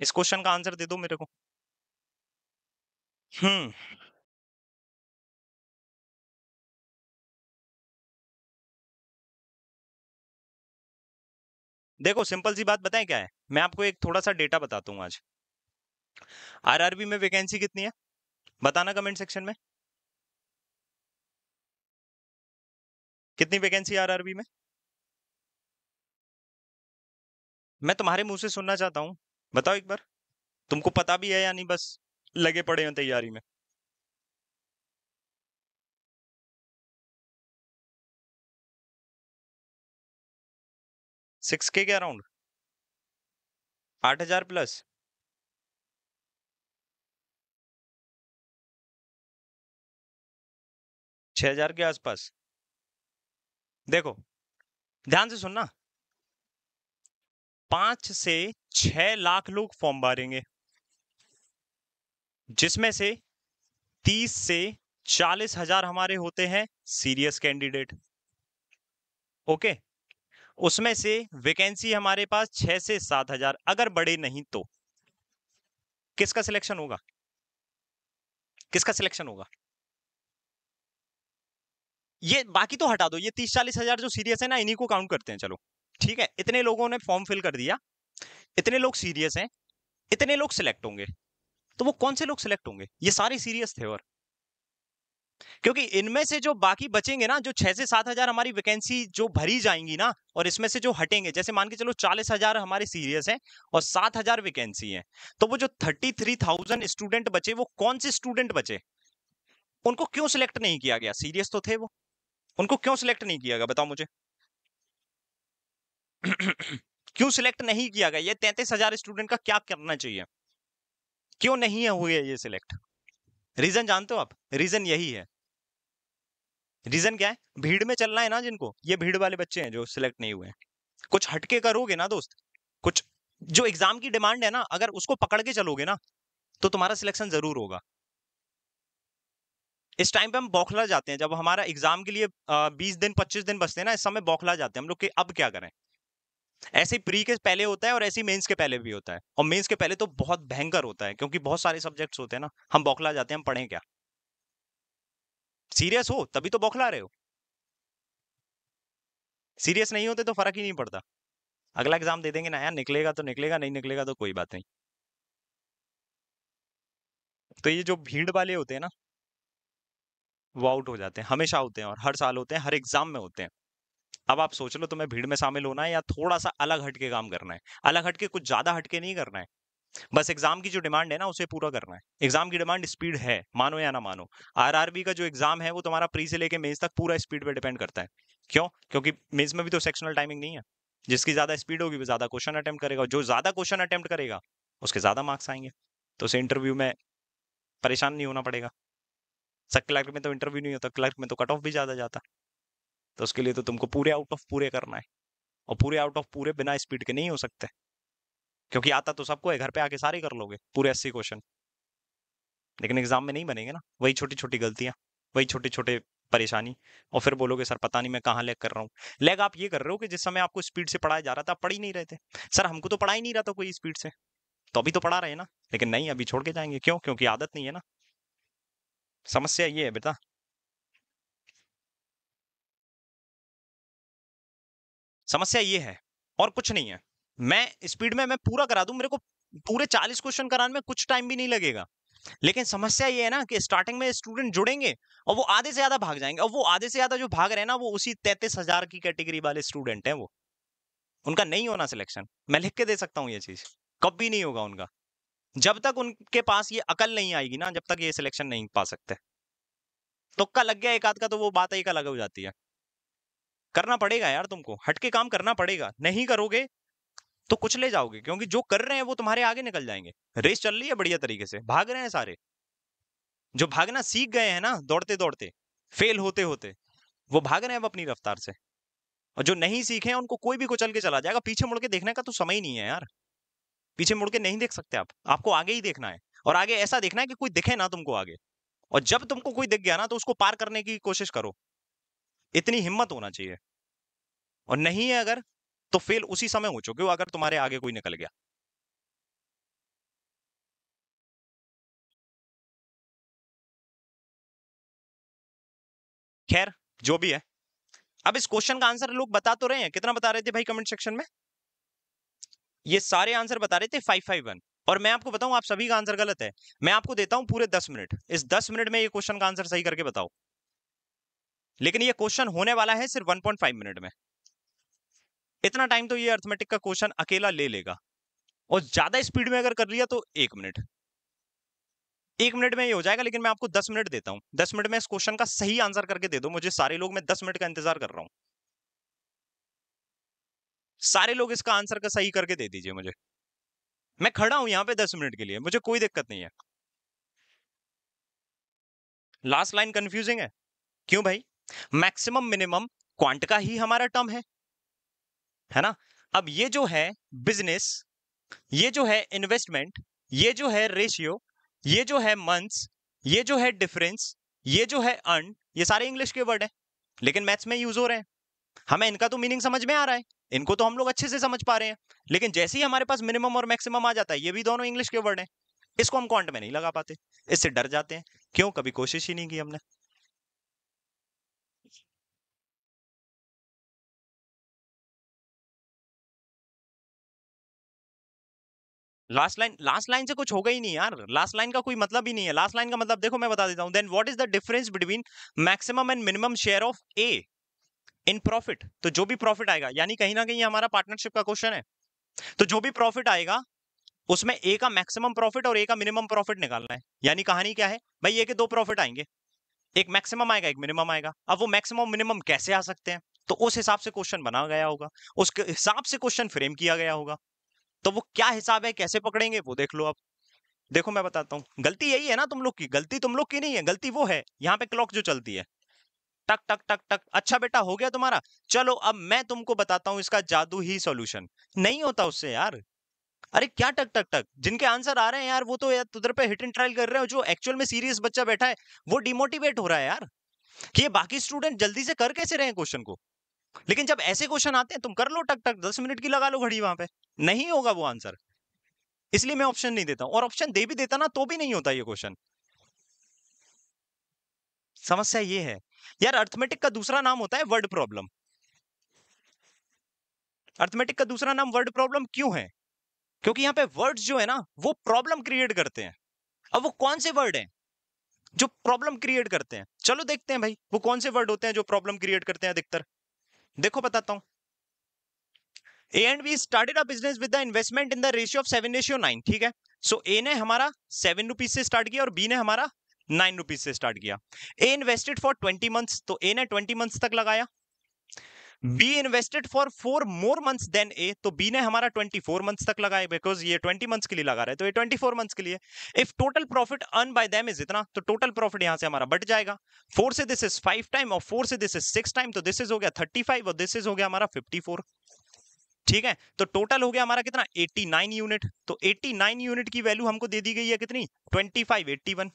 S1: इस क्वेश्चन का आंसर दे दो मेरे को हम्म देखो
S2: सिंपल
S3: सी बात बताएं क्या है मैं आपको एक थोड़ा सा डेटा बताता हूँ आज आरआरबी में वैकेंसी कितनी है बताना कमेंट सेक्शन में
S2: कितनी वैकेंसी आरआरबी में मैं तुम्हारे मुंह से सुनना चाहता हूं बताओ एक बार तुमको पता भी है या नहीं बस
S1: लगे पड़े हो तैयारी में सिक्स के अराउंड
S2: आठ हजार प्लस छह हजार के आसपास
S3: देखो ध्यान से सुनना पांच से छह लाख लोग फॉर्म भरेंगे जिसमें से तीस से चालीस हजार हमारे होते हैं सीरियस कैंडिडेट ओके उसमें से वैकेंसी हमारे पास छह से सात हजार अगर बड़े नहीं तो किसका सिलेक्शन होगा किसका सिलेक्शन होगा ये बाकी तो हटा दो ये तीस चालीस हजार जो सीरियस है ना इन्हीं को काउंट करते हैं चलो ठीक है इतने लोगों ने फॉर्म फिल कर दिया इतने लोग सीरियस हैं इतने लोग सिलेक्ट होंगे तो वो कौन से लोग सिलेक्ट होंगे ये सारे सीरियस थे और क्योंकि इनमें से जो बाकी बचेंगे ना जो छह से सात हजार हमारी वैकेंसी जो भरी जाएंगी ना और इसमें से जो हटेंगे जैसे मान के चलो चालीस हजार हमारे सीरियस हैं और सात हजार वैकेंसी है तो वो जो थर्टी थ्री थाउजेंड स्टूडेंट बचे वो कौन से स्टूडेंट बचे उनको क्यों सिलेक्ट नहीं किया गया सीरियस तो थे वो उनको क्यों सिलेक्ट नहीं किया गया बताओ मुझे क्यों सिलेक्ट नहीं किया गया ये तैतीस हजार स्टूडेंट का क्या करना चाहिए क्यों नहीं है हुए ये सिलेक्ट रीजन जानते हो आप रीजन यही है रीजन क्या है भीड़ में चलना है ना जिनको ये भीड़ वाले बच्चे हैं जो सिलेक्ट नहीं हुए कुछ हटके करोगे ना दोस्त कुछ जो एग्जाम की डिमांड है ना अगर उसको पकड़ के चलोगे ना तो तुम्हारा सिलेक्शन जरूर होगा इस टाइम पे हम बौखला जाते हैं जब हमारा एग्जाम के लिए बीस दिन पच्चीस दिन बचते हैं ना इस समय बौखला जाते हैं हम लोग के अब क्या करें ऐसे प्री के पहले होता है और ऐसे मेंस के पहले भी होता है और मेंस के पहले तो बहुत भयंकर होता है क्योंकि बहुत सारे सब्जेक्ट्स होते हैं ना हम बौखला जाते हैं हम पढ़ें क्या सीरियस हो तभी तो बौखला रहे हो सीरियस नहीं होते तो फर्क ही नहीं पड़ता अगला एग्जाम दे देंगे ना यार निकलेगा तो निकलेगा नहीं निकलेगा तो कोई बात नहीं तो ये जो भीड़ वाले होते हैं ना वो आउट हो जाते हैं हमेशा होते हैं और हर साल होते हैं हर एग्जाम में होते हैं अब आप सोच लो तुम्हें भीड़ में शामिल होना है या थोड़ा सा अलग हटके काम करना है अलग हटके कुछ ज्यादा हटके नहीं करना है बस एग्जाम की जो डिमांड है ना उसे पूरा करना है एग्जाम की डिमांड स्पीड है मानो या ना मानो आरआरबी का जो एग्जाम है वो तुम्हारा प्री से लेके मेज तक पूरा स्पीड पे डिपेंड करता है क्यों क्योंकि मेज में भी तो सेक्शनल टाइमिंग नहीं है जिसकी ज्यादा स्पीड होगी वो ज्यादा क्वेश्चन अटेम्प्ट करेगा जो ज्यादा क्वेश्चन अटेम्प्ट करेगा उसके ज्यादा मार्क्स आएंगे तो उसे इंटरव्यू में परेशान नहीं होना पड़ेगा सब क्लर्क में तो इंटरव्यू नहीं होता क्लर्क में तो कट ऑफ भी ज़्यादा जाता तो उसके लिए तो तुमको पूरे आउट ऑफ पूरे करना है और पूरे आउट ऑफ पूरे बिना स्पीड के नहीं हो सकते क्योंकि आता तो सबको है घर पे आके सारे कर लोगे पूरे अस्सी क्वेश्चन लेकिन एग्जाम में नहीं बनेंगे ना वही छोटी छोटी गलतियाँ वही छोटे छोटे परेशानी और फिर बोलोगे सर पता नहीं मैं कहाँ लेग कर रहा हूँ लैग आप ये कर रहे हो कि जिस समय आपको स्पीड से पढ़ाया जा रहा था पढ़ ही नहीं रहे थे सर हमको तो पढ़ा ही नहीं रहा था कोई स्पीड से तो अभी तो पढ़ा रहे ना लेकिन नहीं अभी छोड़ के जाएंगे क्यों क्योंकि आदत नहीं है ना समस्या ये है बेटा समस्या ये है और कुछ नहीं है मैं स्पीड में मैं पूरा करा दू मेरे को पूरे चालीस क्वेश्चन कराने में कुछ टाइम भी नहीं लगेगा लेकिन समस्या ये है ना कि स्टार्टिंग में स्टूडेंट जुड़ेंगे और वो आधे से ज्यादा भाग जाएंगे और वो आधे से ज्यादा जो भाग रहे हैं ना वो उसी तैतीस हजार की कैटेगरी वाले स्टूडेंट हैं वो उनका नहीं होना सिलेक्शन मैं लिख के दे सकता हूँ ये चीज कभी नहीं होगा उनका जब तक उनके पास ये अकल नहीं आएगी ना जब तक ये सिलेक्शन नहीं पा सकते तुक्का लग गया एक आध का तो वो बात एक अलग हो जाती है करना पड़ेगा यार तुमको हटके काम करना पड़ेगा नहीं करोगे तो कुछ ले जाओगे क्योंकि जो कर रहे हैं वो तुम्हारे आगे निकल जाएंगे रेस चल रही है बढ़िया तरीके से भाग रहे हैं सारे जो भागना सीख गए हैं ना दौड़ते दौड़ते फेल होते होते वो भाग रहे हैं अब अपनी रफ्तार से और जो नहीं सीखे हैं उनको कोई भी कुचल के चला जाएगा पीछे मुड़ के देखने का तो समय ही नहीं है यार पीछे मुड़ के नहीं देख सकते आप आपको आगे ही देखना है और आगे ऐसा देखना है कि कोई दिखे ना तुमको आगे और जब तुमको कोई दिख गया ना तो उसको पार करने की कोशिश करो इतनी हिम्मत होना चाहिए और नहीं है अगर तो फेल उसी समय हो चुके हो अगर
S1: तुम्हारे आगे कोई निकल गया खैर जो भी है
S3: अब इस क्वेश्चन का आंसर लोग बता तो रहे हैं कितना बता रहे थे भाई कमेंट सेक्शन में ये सारे आंसर बता रहे थे फाइव फाइव वन और मैं आपको बताऊं आप सभी का आंसर गलत है मैं आपको देता हूं पूरे दस मिनट इस दस मिनट में ये क्वेश्चन का आंसर सही करके बताओ लेकिन ये क्वेश्चन होने वाला है सिर्फ वन पॉइंट फाइव मिनट में इतना टाइम तो ये अर्थमेटिक का क्वेश्चन अकेला ले लेगा और ज्यादा स्पीड में अगर कर लिया तो एक मिनट एक मिनट में ये हो जाएगा लेकिन मैं आपको दस मिनट देता हूं दस मिनट में इस क्वेश्चन का सही आंसर करके दे दो मुझे सारे लोग मैं दस मिनट का इंतजार कर रहा हूं सारे लोग इसका आंसर का सही करके दे दीजिए मुझे मैं खड़ा हूं यहां पे दस मिनट के लिए मुझे कोई दिक्कत नहीं है लास्ट लाइन कंफ्यूजिंग है क्यों भाई मैक्सिमम मिनिमम क्वांट का ही हमारा टर्म है है ना अब ये जो है बिजनेस ये जो है इन्वेस्टमेंट ये जो है रेशियो ये जो है मंथ्स ये जो है डिफरेंस ये जो है अंड ये सारे इंग्लिश के वर्ड है लेकिन मैथ्स में यूज हो रहे हैं हमें इनका तो मीनिंग समझ में आ रहा है इनको तो हम लोग अच्छे से समझ पा रहे हैं लेकिन जैसे ही हमारे पास मिनिमम और मैक्सिमम आ जाता है ये भी दोनों इंग्लिश के वर्ड हैं इसको हम क्वांट में नहीं लगा पाते इससे डर जाते हैं क्यों कभी कोशिश ही नहीं की हमने
S1: लास्ट लाइन लास्ट लाइन से कुछ होगा ही नहीं यार लास्ट लाइन का कोई मतलब ही
S3: नहीं है लास्ट लाइन का मतलब देखो मैं बता देता हूँ then what is the difference between maximum and minimum share of A in profit तो जो भी प्रॉफिट आएगा यानी कहीं ना कहीं हमारा पार्टनरशिप का क्वेश्चन है तो जो भी प्रॉफिट आएगा उसमें ए का मैक्सिमम प्रॉफिट और ए का मिनिमम प्रॉफिट निकालना है यानी कहानी क्या है भाई ए के दो प्रॉफिट आएंगे एक मैक्सिमम आएगा एक मिनिमम आएगा अब वो मैक्सिमम मिनिमम कैसे आ सकते हैं तो उस हिसाब से क्वेश्चन बना गया होगा उसके हिसाब से क्वेश्चन फ्रेम किया गया होगा तो वो क्या हिसाब है कैसे पकड़ेंगे वो देख लो आप देखो मैं बताता हूँ गलती यही है ना तुम लोग की गलती तुम लोग की नहीं है गलती वो है यहाँ पे क्लॉक जो चलती है टक टक टक टक अच्छा बेटा हो गया तुम्हारा चलो अब मैं तुमको बताता हूं इसका जादू ही सोल्यूशन नहीं होता उससे यार अरे क्या टक टक टक जिनके आंसर आ रहे हैं यार वो तो यार उधर पे हिट एंड ट्रायल कर रहे हो जो एक्चुअल में सीरियस बच्चा बैठा है वो डिमोटिवेट हो रहा है यार कि ये बाकी स्टूडेंट जल्दी से कर कैसे रहे हैं क्वेश्चन को लेकिन जब ऐसे क्वेश्चन आते हैं तुम कर लो टक टक दस मिनट की लगा लो घड़ी वहां पे नहीं होगा वो आंसर इसलिए मैं ऑप्शन नहीं देता और ऑप्शन दे भी देता ना तो भी नहीं होता ये क्वेश्चन समस्या ये है यार अर्थमेटिक का दूसरा नाम होता है वर्ड प्रॉब्लम अर्थमेटिक का दूसरा नाम वर्ड प्रॉब्लम क्यों है क्योंकि यहां पे वर्ड्स जो है ना वो प्रॉब्लम क्रिएट करते हैं अब वो कौन से वर्ड हैं जो प्रॉब्लम क्रिएट करते हैं चलो देखते हैं भाई वो कौन से वर्ड होते हैं जो प्रॉब्लम क्रिएट करते हैं अधिकतर देखो बताता हूं A and B started a business with the investment in the ratio of seven ratio nine ठीक है सो so, ए ने हमारा सेवन रुपीज से स्टार्ट किया और बी ने हमारा नाइन रुपीज से स्टार्ट किया A invested for twenty months तो ए ने ट्वेंटी मंथ्स तक लगाया B invested for four more months then A तो बी ने हमारा ट्वेंटी फोर मंथ्स तक लगाया बिकॉज ये ट्वेंटी मंथ्स के लिए लगा रहे तो ये ट्वेंटी फोर मंथ्स के लिए if total profit earn by them is इतना तो टोटल प्रॉफिट यहां से हमारा बढ़ जाएगा फोर से दिस इज फाइव टाइम और फोर से दिस इज सिक्स टाइम तो दिस इज हो गया थर्टी फाइव और दिस इज हो गया हमारा फिफ्टी फोर ठीक है तो टोटल हो गया हमारा कितना 89 यूनिट तो 89 यूनिट की वैल्यू हमको दे दी गई है कितनी 25 81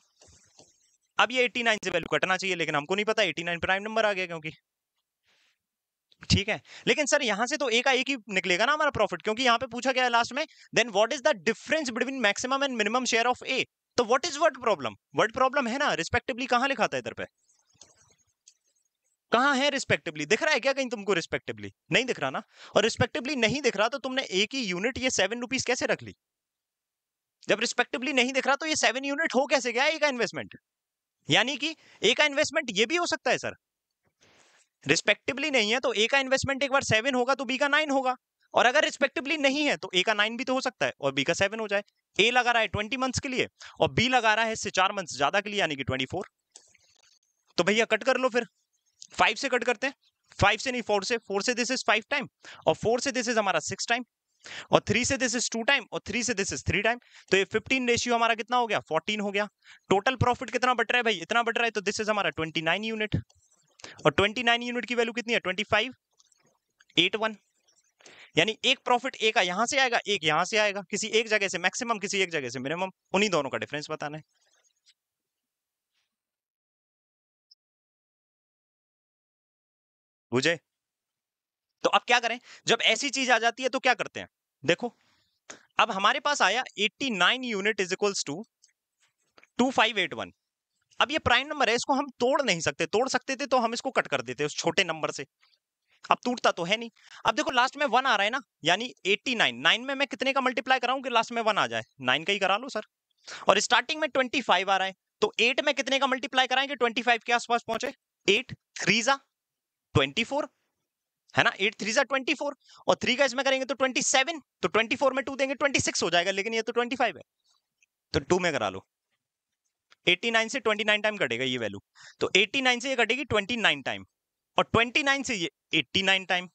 S3: अब ये 89 से वैल्यू कटना चाहिए लेकिन हमको नहीं पता 89 प्राइम नंबर आ गया क्योंकि ठीक है लेकिन सर यहां से तो एक एक ही निकलेगा ना हमारा प्रॉफिट क्योंकि यहां पे पूछा गया लास्ट में then what is the difference between maximum and minimum share of A तो what is word problem word problem है ना रिस्पेक्टिवली कहां लिखा था इधर पे कहा है रिस्पेक्टिवली दिख रहा है क्या कहीं तुमको रिस्पेक्टिवली नहीं दिख रहा ना और रिस्पेक्टिवली नहीं दिख रहा तो तुमने एक ही यूनिट ये सेवन रुपीज कैसे रख ली जब रिस्पेक्टिवली नहीं दिख रहा तो ये सेवन यूनिट हो कैसे गया एक इन्वेस्टमेंट यानी कि ए का इन्वेस्टमेंट ये भी हो सकता है सर रिस्पेक्टिवली नहीं है तो ए का इन्वेस्टमेंट एक बार सेवन होगा तो बी का नाइन होगा और अगर रिस्पेक्टिवली नहीं है तो ए का नाइन भी तो हो सकता है और बी का सेवन हो जाए ए लगा रहा है ट्वेंटी मंथ्स के लिए और बी लगा रहा है इससे चार मंथ्स ज्यादा के लिए यानी कि ट्वेंटी फोर तो भैया कट कर लो फिर फाइव से कट करते हैं फाइव से नहीं फोर से फोर से दिस इज फाइव टाइम और फोर से दिस इज हमारा सिक्स टाइम और थ्री से दिस इज टू टाइम और थ्री से दिस इज थ्री टाइम तो ये फिफ्टीन रेशियो हमारा कितना हो गया फोर्टीन हो गया टोटल प्रॉफिट कितना बट रहा है भाई इतना बट रहा है तो दिस इज हमारा ट्वेंटी नाइन यूनिट और ट्वेंटी नाइन यूनिट की वैल्यू कितनी है ट्वेंटी फाइव एट वन यानी एक प्रॉफिट एक यहां से आएगा एक यहां से आएगा किसी एक जगह से मैक्सिमम किसी एक जगह से मिनिमम उन्हीं दोनों का डिफरेंस बताना है बुझे तो अब क्या करें जब ऐसी चीज आ जाती है तो क्या करते हैं देखो अब हमारे पास आया 89 nine unit is equals to two अब ये प्राइम नंबर है इसको हम तोड़ नहीं सकते तोड़ सकते थे तो हम इसको कट कर देते उस छोटे नंबर से अब टूटता तो है नहीं अब देखो लास्ट में वन आ रहा है ना यानी 89 नाइन नाइन में मैं कितने का मल्टीप्लाई कराऊं कि लास्ट में वन आ जाए नाइन का ही करा लो सर और स्टार्टिंग में ट्वेंटी आ रहा है तो एट में कितने का मल्टीप्लाई कराएंगे 25 के आसपास पहुंचे एट थ्री जा ट्वेंटी है ना एट थ्री ट्वेंटी फोर और थ्री का इसमें करेंगे तो ट्वेंटी सेवन तो ट्वेंटी फोर में टू देंगे ट्वेंटी सिक्स हो जाएगा लेकिन ये तो ट्वेंटी फाइव है तो टू में करा लो नाइन से ट्वेंटी नाइन टाइम कटेगा ये वैल्यू तो नाइन से ये कटेगी ट्वेंटी नाइन टाइम और ट्वेंटी नाइन से ये एट्टी नाइन टाइम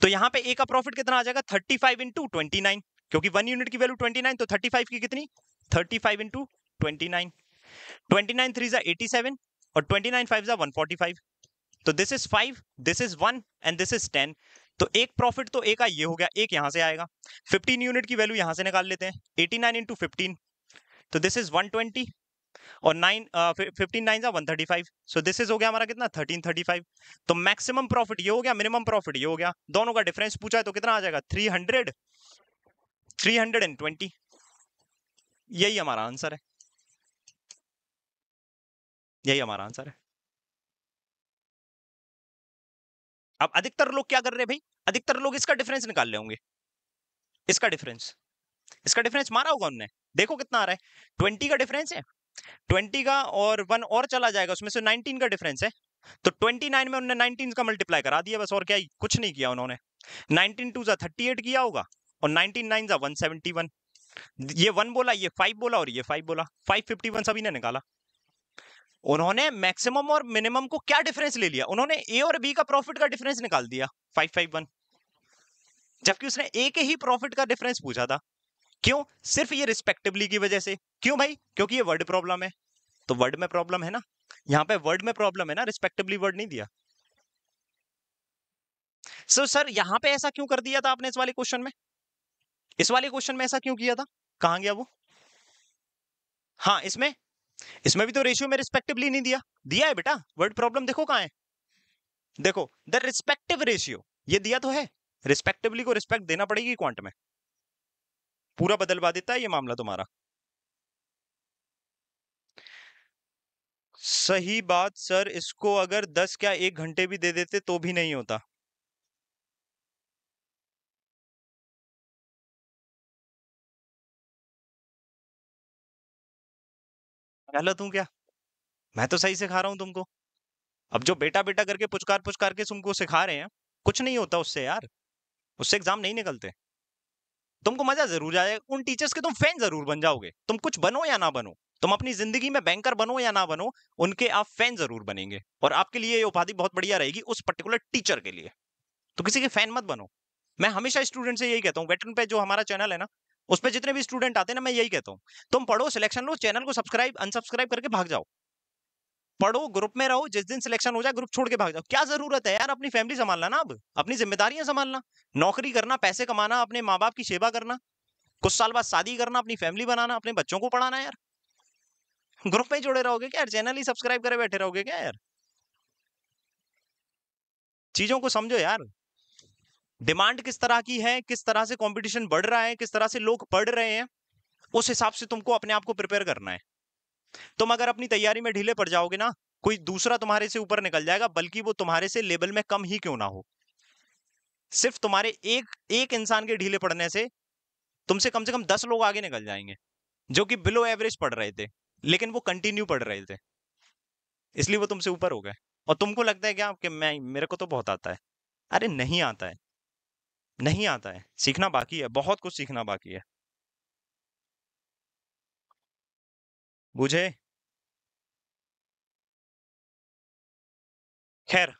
S3: तो यहाँ पे ए का प्रॉफिट कितना आ जाएगा thirty five into twenty nine क्योंकि वन यूनिट की वैल्यू ट्वेंटी नाइन तो थर्टी फाइव की कितनी thirty five into twenty nine twenty nine three ज़ा एटी सेवन और ट्वेंटी नाइन फाइव ज़ा वन फोर्टी फाइव तो this is five this is one and this is ten तो एक profit तो एक का ये हो गया एक यहां से आएगा 15 यूनिट की वैल्यू यहां से निकाल लेते हैं 89 नाइन इंटू फिफ्टीन तो दिस इज 120 और nine fifteen nine one thirty five so this is हो गया हमारा कितना थर्टीन थर्टी फाइव तो मैक्सिमम प्रॉफिट ये हो गया मिनिमम प्रॉफिट ये हो गया दोनों का डिफरेंस पूछा है तो कितना आ जाएगा three hundred three hundred and twenty यही हमारा आंसर है
S2: यही हमारा आंसर है
S3: अब अधिकतर लोग क्या कर रहे हैं भाई अधिकतर लोग इसका डिफरेंस निकाल ले होंगे इसका डिफरेंस इसका डिफरेंस मारा होगा उनने देखो कितना आ रहा है ट्वेंटी का डिफरेंस है ट्वेंटी का और वन और चला जाएगा उसमें से नाइनटीन का डिफरेंस है तो ट्वेंटी नाइन में उन्होंने नाइनटीन का मल्टीप्लाई करा दिया बस और क्या ही? कुछ नहीं किया उन्होंने नाइनटीन टू जा थर्टी एट किया होगा और नाइनटीन नाइन जा वन सेवेंटी वन ये वन बोला ये फाइव बोला और ये फाइव बोला फाइव फिफ्टी वन सभी ने निकाला उन्होंने मैक्सिमम और मिनिमम को क्या डिफरेंस ले लिया उन्होंने ए और बी का प्रॉफिट का डिफरेंस निकाल दिया फाइव फाइव वन जबकि उसने ए के ही प्रॉफिट का डिफरेंस पूछा था क्यों सिर्फ ये रिस्पेक्टिवली की वजह से क्यों भाई क्योंकि ये वर्ड प्रॉब्लम है तो वर्ड में प्रॉब्लम है ना यहाँ पे वर्ड में प्रॉब्लम है ना रिस्पेक्टिवली वर्ड नहीं दिया सो so, सर यहाँ पे ऐसा क्यों कर दिया था आपने इस वाले क्वेश्चन में इस वाले क्वेश्चन में ऐसा क्यों किया था कहा गया वो हाँ इसमें इसमें भी तो रेशियो में रिस्पेक्टिवली नहीं दिया दिया है बेटा वर्ड प्रॉब्लम देखो कहा है देखो द रिस्पेक्टिव रेशियो ये दिया तो है रिस्पेक्टिवली को रिस्पेक्ट देना पड़ेगी क्वांट में पूरा बदलवा देता है ये मामला तुम्हारा सही बात सर इसको अगर दस क्या एक घंटे भी दे देते
S1: तो भी नहीं होता
S3: गलत हूँ क्या मैं तो सही सिखा रहा हूँ तुमको अब जो बेटा बेटा करके पुचकार पुचकार के तुमको सिखा रहे हैं कुछ नहीं होता उससे यार उससे एग्जाम नहीं निकलते तुमको मजा जरूर आएगा उन टीचर्स के तुम फैन जरूर बन जाओगे तुम कुछ बनो या ना बनो तुम अपनी जिंदगी में बैंकर बनो या ना बनो उनके आप फैन जरूर बनेंगे और आपके लिए ये उपाधि बहुत बढ़िया रहेगी उस पर्टिकुलर टीचर के लिए तो किसी के फैन मत बनो मैं हमेशा स्टूडेंट से यही कहता हूँ वेटरन पे जो हमारा चैनल है ना उस पर जितने भी स्टूडेंट आते हैं ना मैं यही कहता हूँ तुम पढ़ो सिलेक्शन लो चैनल को सब्सक्राइब अनसब्सक्राइब करके भाग जाओ पढ़ो ग्रुप में रहो जिस दिन सिलेक्शन हो जाए ग्रुप छोड़ के भाग जाओ क्या जरूरत है यार अपनी फैमिली संभालना ना अब अपनी जिम्मेदारियां संभालना नौकरी करना पैसे कमाना अपने माँ बाप की सेवा करना कुछ साल बाद शादी करना अपनी फैमिली बनाना अपने बच्चों को पढ़ाना यार ग्रुप में जुड़े रहोगे क्या यार चैनल ही सब्सक्राइब करे बैठे रहोगे क्या यार चीजों को समझो यार डिमांड किस तरह की है किस तरह से कंपटीशन बढ़ रहा है किस तरह से लोग पढ़ रहे हैं उस हिसाब से तुमको अपने आप को प्रिपेयर करना है तुम अगर अपनी तैयारी में ढीले पड़ जाओगे ना कोई दूसरा तुम्हारे से ऊपर निकल जाएगा बल्कि वो तुम्हारे से लेवल में कम ही क्यों ना हो सिर्फ तुम्हारे एक एक इंसान के ढीले पड़ने से तुमसे कम से कम दस लोग आगे निकल जाएंगे जो कि बिलो एवरेज पढ़ रहे थे लेकिन वो कंटिन्यू पढ़ रहे थे इसलिए वो तुमसे ऊपर हो गए और तुमको लगता है क्या कि मैं मेरे को तो बहुत आता है अरे नहीं आता है नहीं आता है सीखना बाकी है बहुत कुछ सीखना बाकी है बुझे
S1: खैर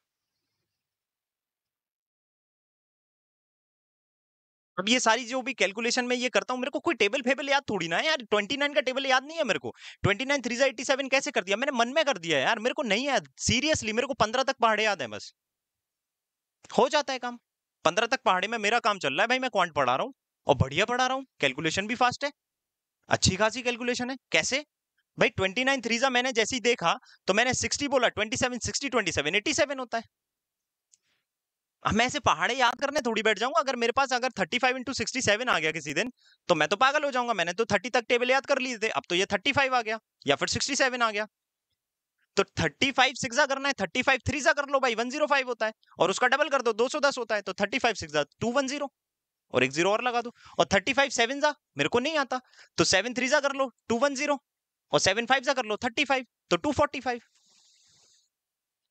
S1: अब ये सारी जो भी
S3: कैलकुलेशन में ये करता हूँ मेरे को कोई टेबल फेबल याद थोड़ी ना है यार 29 का टेबल याद नहीं है मेरे को 29 थ्री एट्टी सेवन कैसे कर दिया मैंने मन में कर दिया यार मेरे को नहीं याद सीरियसली मेरे को पंद्रह तक पहाड़े याद है बस हो जाता है काम पंद्रह तक पहाड़ी में मेरा काम चल रहा है भाई मैं क्वांट पढ़ा रहा हूँ और बढ़िया पढ़ा रहा हूँ कैलकुलेशन भी फास्ट है अच्छी खासी कैलकुलेशन है कैसे भाई ट्वेंटी नाइन थ्रीजा मैंने जैसे ही देखा तो मैंने सिक्सटी बोला twenty seven sixty twenty seven eighty seven होता है अब मैं ऐसे पहाड़े याद करने थोड़ी बैठ जाऊंगा अगर मेरे पास अगर thirty five into sixty seven आ गया किसी दिन तो मैं तो पागल हो जाऊंगा मैंने तो थर्टी तक टेबल याद कर लिए थे अब तो ये थर्टी फाइव आ गया या फिर सिक्सटी सेवन आ गया तो थर्टी फाइव सिक्सा करना है थर्टी फाइव थ्री सा कर लो भाई वन जीरो फाइव होता है और उसका डबल कर दो दो सौ दस होता है तो थर्टी फाइव सिक्सा टू वन जीरो और एक जीरो और लगा दो और थर्टी फाइव सेवन सा मेरे को नहीं आता तो सेवन थ्री सा कर लो टू वन जीरो और सेवन फाइव सा कर लो थर्टी फाइव तो टू फोर्टी फाइव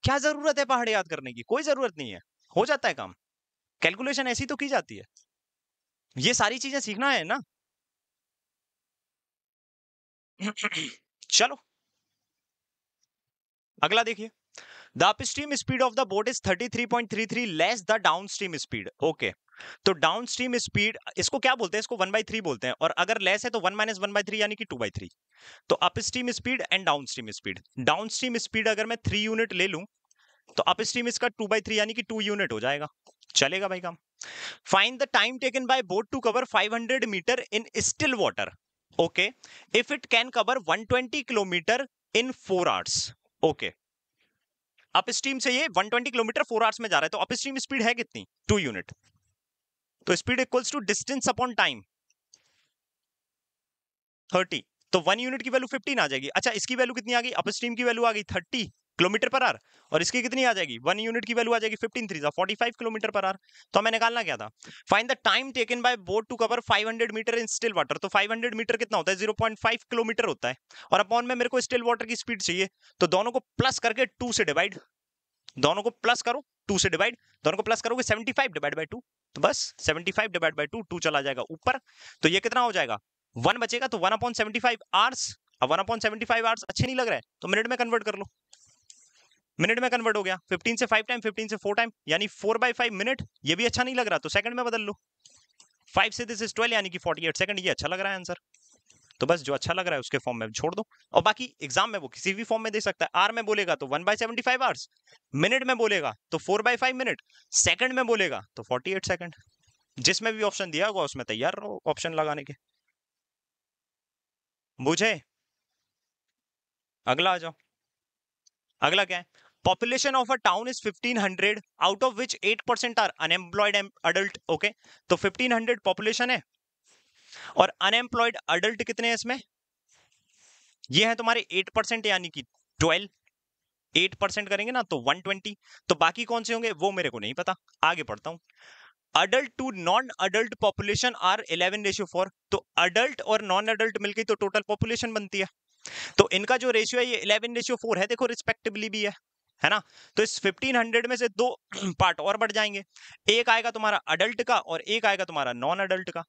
S3: क्या जरूरत है पहाड़ याद करने की कोई जरूरत नहीं है हो जाता है काम कैलकुलेशन ऐसी तो की जाती है ये सारी चीजें सीखना है ना चलो अगला देखिए the upstream speed of the boat is 33.33 less the downstream speed okay तो डाउनस्ट्रीम स्पीड इसको क्या बोलते हैं इसको वन बाई थ्री बोलते हैं और अगर लेस है तो one minus one by three यानी कि टू बाई थ्री तो upstream speed and downstream speed downstream speed अगर मैं थ्री यूनिट ले लूँ तो अपस्ट्रीम इसका टू बाई थ्री यानी कि टू यूनिट हो जाएगा चलेगा भाई काम find the time taken by boat to cover five hundred metre in still water okay if it can cover one twenty kilometre in four hours okay upstream से ये 120 kilometre four hours में जा रहा है तो up stream speed है कितनी two unit तो speed equals to distance upon time thirty तो वन यूनिट की वैल्यू फिफ्टीन आ जाएगी अच्छा इसकी वैल्यू कितनी आ गई अप स्ट्रीम की वैल्यू आ गई थर्टी किलोमीटर पर आर और इसकी कितनी आ जाएगी वन यूनिट की वैल्यू आ जाएगी fifteen three forty five kilometre per hour तो हमें निकालना क्या था find the time taken by boat to cover five hundred metre in still water तो फाइव हंड्रेड मीटर कितना होता है जीरो पॉइंट फाइव किलोमीटर होता है और अपॉन में मेरे को स्टिल वाटर की स्पीड चाहिए तो दोनों को प्लस करके टू से डिवाइड दोनों को प्लस करो टू से डिवाइड दोनों को प्लस करोगे seventy five divide by two तो बस seventy five divide by two two चला जाएगा ऊपर तो ये कितना हो जाएगा वन बचेगा तो one point seventy five hours अब one point seventy five hours अच्छे नहीं लग रहा है तो मिनट में कन्वर्ट कर लो मिनट में कन्वर्ट हो गया 15 से 5 टाइम 15 से 4 टाइम यानी 4 बाई फाइव मिनट ये भी अच्छा नहीं लग रहा तो सेकंड में बदल लो 5 से दिस इज 12 यानी कि 48 सेकंड ये अच्छा लग रहा है आंसर तो बस जो अच्छा लग रहा है उसके फॉर्म में छोड़ दो और बाकी एग्जाम में वो किसी भी फॉर्म में दे सकता है आर में बोलेगा तो one by seventy five hours minute में बोलेगा तो four by five minute second में बोलेगा तो फोर्टी एट सेकंड जिसमें भी ऑप्शन दिया होगा उसमें तैयार रहो ऑप्शन लगाने के बुझे अगला आ जाओ अगला क्या है population of a town is 1500 out of which 8% percent are unemployed adult okay तो 1500 हंड्रेड पॉपुलेशन है और अनएम्प्लॉयड अडल्ट कितने हैं इसमें ये हैं तुम्हारे 8% परसेंट यानी कि 12 8% परसेंट करेंगे ना तो 120 तो बाकी कौन से होंगे वो मेरे को नहीं पता आगे पढ़ता हूं adult to non adult population are 11 ratio four तो अडल्ट और नॉन अडल्ट मिलकर तो टोटल पॉपुलेशन बनती है तो इनका जो रेशियो है ये 11 रेशियो फोर है देखो रिस्पेक्टिवली भी है है ना तो इस 1500 में से दो पार्ट और बढ़ जाएंगे एक आएगा तुम्हारा अडल्ट का और एक आएगा तुम्हारा नॉन अडल्ट का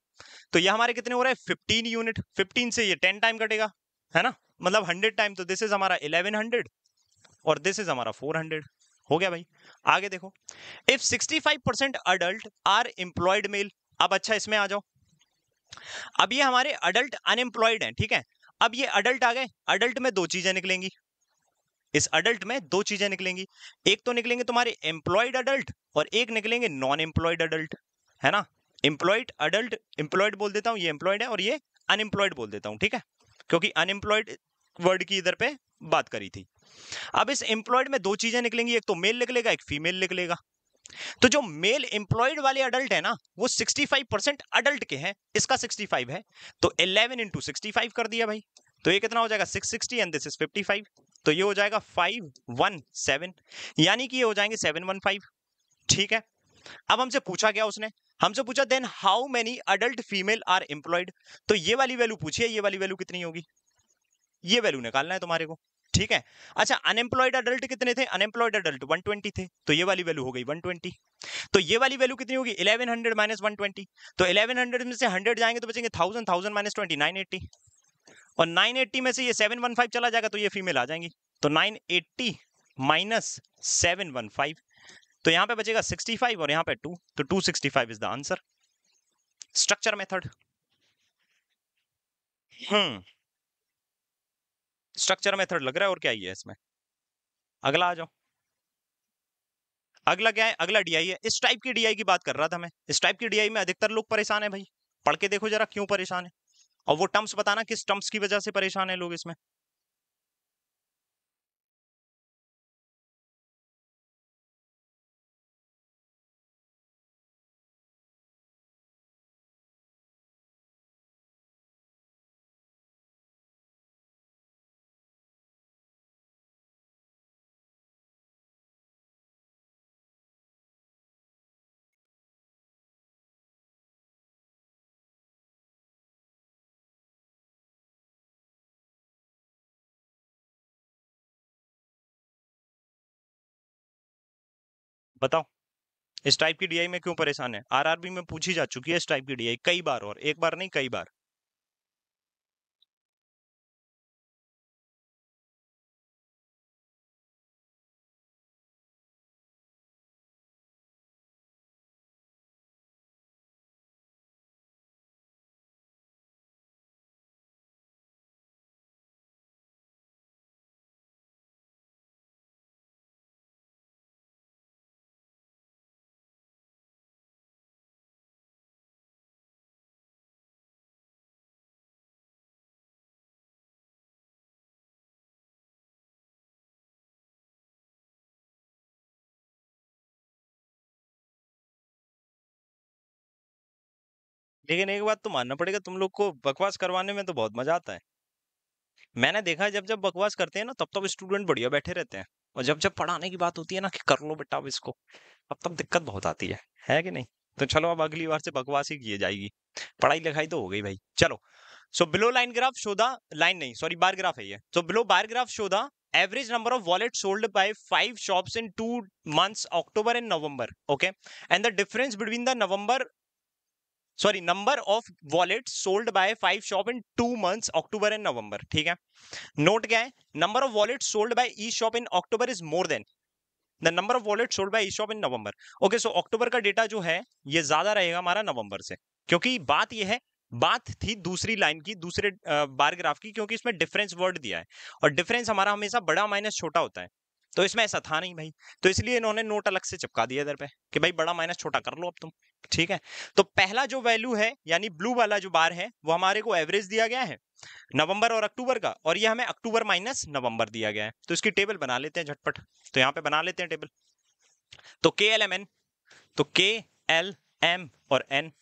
S3: तो ये हमारे कितने हो रहे हैं 15 यूनिट 15 से ये 10 टाइम कटेगा है ना मतलब 100 टाइम तो दिस इज हमारा 1100 और दिस इज हमारा 400 हो गया भाई आगे देखो if 65 five percent adult are employed male अब अच्छा इसमें आ जाओ अब ये हमारे अडल्ट अनएम्प्लॉयड है ठीक है अब ये अडल्ट आ गए अडल्ट में दो चीजें निकलेंगी इस अडल्ट में दो चीजें निकलेंगी एक तो निकलेंगे तुम्हारे एम्प्लॉयड अडल्ट और एक निकलेंगे नॉन एम्प्लॉयड अडल्ट है ना एम्प्लॉयड अडल्ट एम्प्लॉयड बोल देता हूँ ये एम्प्लॉयड है और ये अनएम्प्लॉयड बोल देता हूँ ठीक है क्योंकि अनएम्प्लॉयड वर्ड की इधर पे बात करी थी अब इस एम्प्लॉयड में दो चीजें निकलेंगी एक तो मेल निकलेगा एक फीमेल निकलेगा तो जो मेल एम्प्लॉयड वाले अडल्ट है ना वो 65 परसेंट अडल्ट के हैं इसका 65 है तो 11 इंटू सिक्सटी कर दिया भाई तो ये कितना हो जाएगा 660 एंड दिस इज तो ये हो जाएगा फाइव वन सेवन यानी कि ये हो जाएंगे सेवन वन फाइव ठीक है अब हमसे पूछा गया उसने हमसे पूछा then how many adult female are employed तो ये वाली वैल्यू पूछिए ये वाली वैल्यू कितनी होगी ये वैल्यू निकालना है तुम्हारे को ठीक है अच्छा अनएम्प्लॉयड अडल्ट कितने थे अनएम्प्लॉयड अडल्ट ट्वेंटी थे तो ये वाली वैल्यू हो गई ट्वेंटी तो ये वाली वैल्यू कितनी होगी eleven hundred minus one twenty तो हंड्रेड में से हंड्रेड जाएंगे तो बचेंगे थाउजेंड थाउजेंड माइनस एट्टी और 980 में से ये 715 चला जाएगा तो ये फीमेल आ जाएंगी तो 980 माइनस सेवन तो यहाँ पे बचेगा 65 और यहाँ पे 2 तो 265 is the answer structure method hmm structure method लग रहा है और क्या ही है इसमें अगला आ जाओ अगला क्या है अगला डीआई है इस टाइप की डीआई की बात कर रहा था मैं इस टाइप की डीआई में अधिकतर लोग परेशान है भाई पढ़ के देखो जरा क्यों परेशान है और वो टर्म्स बताना किस टर्म्स की वजह से परेशान है लोग इसमें
S1: बताओ
S2: इस टाइप की डीआई में क्यों परेशान है आरआरबी में पूछी जा चुकी है इस टाइप की डीआई कई बार और एक बार
S1: नहीं कई बार लेकिन एक बात तो मानना
S3: पड़ेगा तुम लोग को बकवास करवाने में तो बहुत मजा आता है मैंने देखा है जब जब बकवास करते हैं ना तब तब स्टूडेंट बढ़िया बैठे रहते हैं और जब जब पढ़ाने की बात होती है ना कि कर लो बेटा अब इसको तब तब दिक्कत बहुत आती है है कि नहीं तो चलो अब अगली बार से बकवास ही किए जाएगी पढ़ाई लिखाई तो हो गई भाई चलो सो बिलो लाइन ग्राफ शोधा लाइन नहीं सॉरी बार ग्राफ है ये तो बिलो बार ग्राफ शोधा average number of wallet sold by five shops in two months October and November okay and the difference between the November sorry number of wallet sold by five shop in two months October and November ठीक है note क्या है number of wallet sold by E shop in October is more than the number of wallet sold by E shop in November okay so October का data जो है ये ज्यादा रहेगा हमारा नवंबर से क्योंकि बात यह है बात थी दूसरी लाइन की दूसरे बारग्राफ की क्योंकि इसमें डिफरेंस वर्ड दिया है और डिफरेंस हमारा हमेशा बड़ा माइनस छोटा होता है तो इसमें ऐसा था नहीं भाई तो इसलिए इन्होंने नोट अलग से चिपका दिया इधर पे कि भाई बड़ा माइनस छोटा कर लो अब तुम ठीक है तो पहला जो वैल्यू है यानी ब्लू वाला जो बार है वो हमारे को एवरेज दिया गया है नवंबर और अक्टूबर का और ये हमें अक्टूबर माइनस नवंबर दिया गया है तो इसकी टेबल बना लेते हैं झटपट तो यहाँ पे बना लेते हैं टेबल तो के एल एम एन तो के एल एम और एन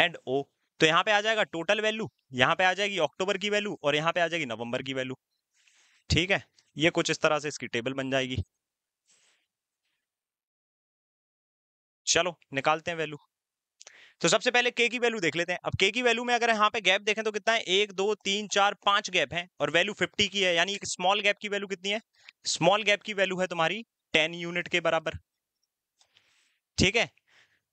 S3: एंड ओ तो यहाँ पे आ जाएगा टोटल वैल्यू यहाँ पे आ जाएगी अक्टूबर की वैल्यू और यहाँ पे आ जाएगी नवंबर की वैल्यू ठीक है ये कुछ इस तरह से इसकी टेबल बन जाएगी चलो निकालते हैं वैल्यू तो सबसे पहले के की वैल्यू देख लेते हैं अब के की वैल्यू में अगर यहाँ पे गैप देखें तो कितना है एक दो तीन चार पांच गैप है और वैल्यू फिफ्टी की है यानी स्मॉल गैप की वैल्यू कितनी है स्मॉल गैप की वैल्यू है तुम्हारी टेन यूनिट के बराबर ठीक है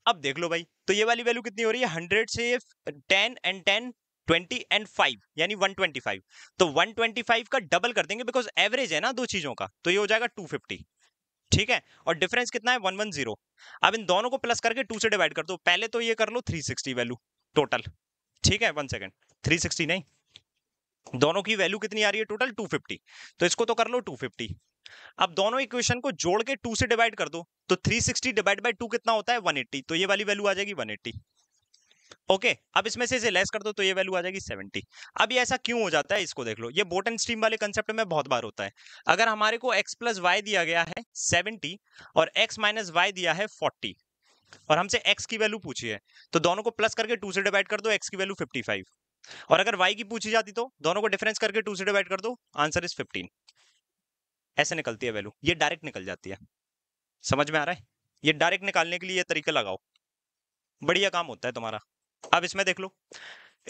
S3: अब देख लो भाई तो ये वाली वैल्यू कितनी हो रही है हंड्रेड से ten and ten twenty and five यानी वन ट्वेंटी फाइव तो वन ट्वेंटी फाइव का डबल कर देंगे बिकॉज एवरेज है ना दो चीज़ों का तो ये हो जाएगा टू फिफ्टी ठीक है और डिफरेंस कितना है वन वन जीरो अब इन दोनों को प्लस करके टू से डिवाइड कर दो पहले तो ये कर लो थ्री सिक्सटी वैल्यू टोटल ठीक है वन सेकेंड थ्री सिक्सटी नहीं दोनों की वैल्यू कितनी आ रही है टोटल टू फिफ्टी तो इसको तो कर लो टू फिफ्टी अब दोनों इक्वेशन को जोड़ के टू से डिवाइड कर दो तो three sixty divide by two कितना होता है वन एट्टी तो ये वाली वैल्यू आ जाएगी वन एट्टी ओके अब इसमें से इसे लेस कर दो तो ये वैल्यू आ जाएगी सेवेंटी अब ये ऐसा क्यों हो जाता है इसको देख लो ये बोट एंड स्ट्रीम वाले कंसेप्ट में बहुत बार होता है अगर हमारे को एक्स प्लस वाई दिया गया है सेवेंटी और एक्स माइनस वाई दिया है फोर्टी और हमसे एक्स की वैल्यू पूछी है तो दोनों को प्लस करके टू से डिवाइड कर दो एक्स की वैल्यू 55 और अगर वाई की पूछी जाती तो दोनों को डिफरेंस करके टू से डिवाइड कर दो आंसर इज फिफ्टीन ऐसे निकलती है वैल्यू ये डायरेक्ट निकल जाती है समझ में आ रहा है ये डायरेक्ट निकालने के लिए ये तरीका लगाओ बढ़िया काम होता है तुम्हारा अब इसमें देख लो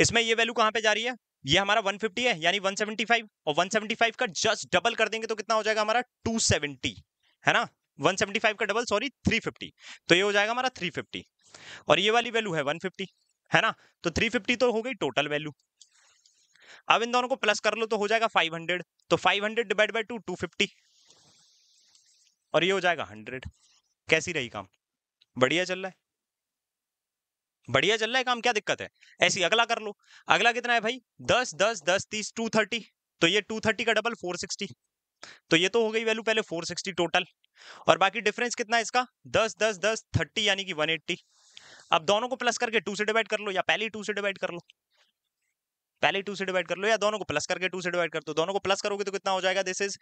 S3: इसमें ये वैल्यू कहां पे जा रही है ये हमारा 150 है यानी 175 और 175 का जस्ट डबल कर देंगे तो कितना हो जाएगा हमारा 270 है ना 175 का डबल सॉरी 350 तो ये हो जाएगा हमारा 350 और ये वाली वैल्यू है 150 है ना तो 350 तो हो गई टोटल वैल्यू अब इन दोनों को प्लस कर लो तो हो जाएगा 500 तो 500 डिवाइड बाय टू टू और ये हो जाएगा 100 कैसी रही काम बढ़िया चल रहा है बढ़िया चल रहा है काम क्या दिक्कत है ऐसी अगला कर लो अगला कितना है भाई दस दस दस तीस टू थर्टी तो ये टू थर्टी का डबल फोर सिक्सटी तो ये तो हो गई वैल्यू पहले फोर सिक्सटी टोटल और बाकी डिफरेंस कितना है इसका दस दस दस थर्टी यानी कि वन एट्टी अब दोनों को प्लस करके टू से डिवाइड कर लो या पहले टू से डिवाइड कर लो पहले टू से डिवाइड कर लो या दोनों को प्लस करके टू से डिवाइड कर दो दोनों को प्लस करोगे तो कितना हो जाएगा this is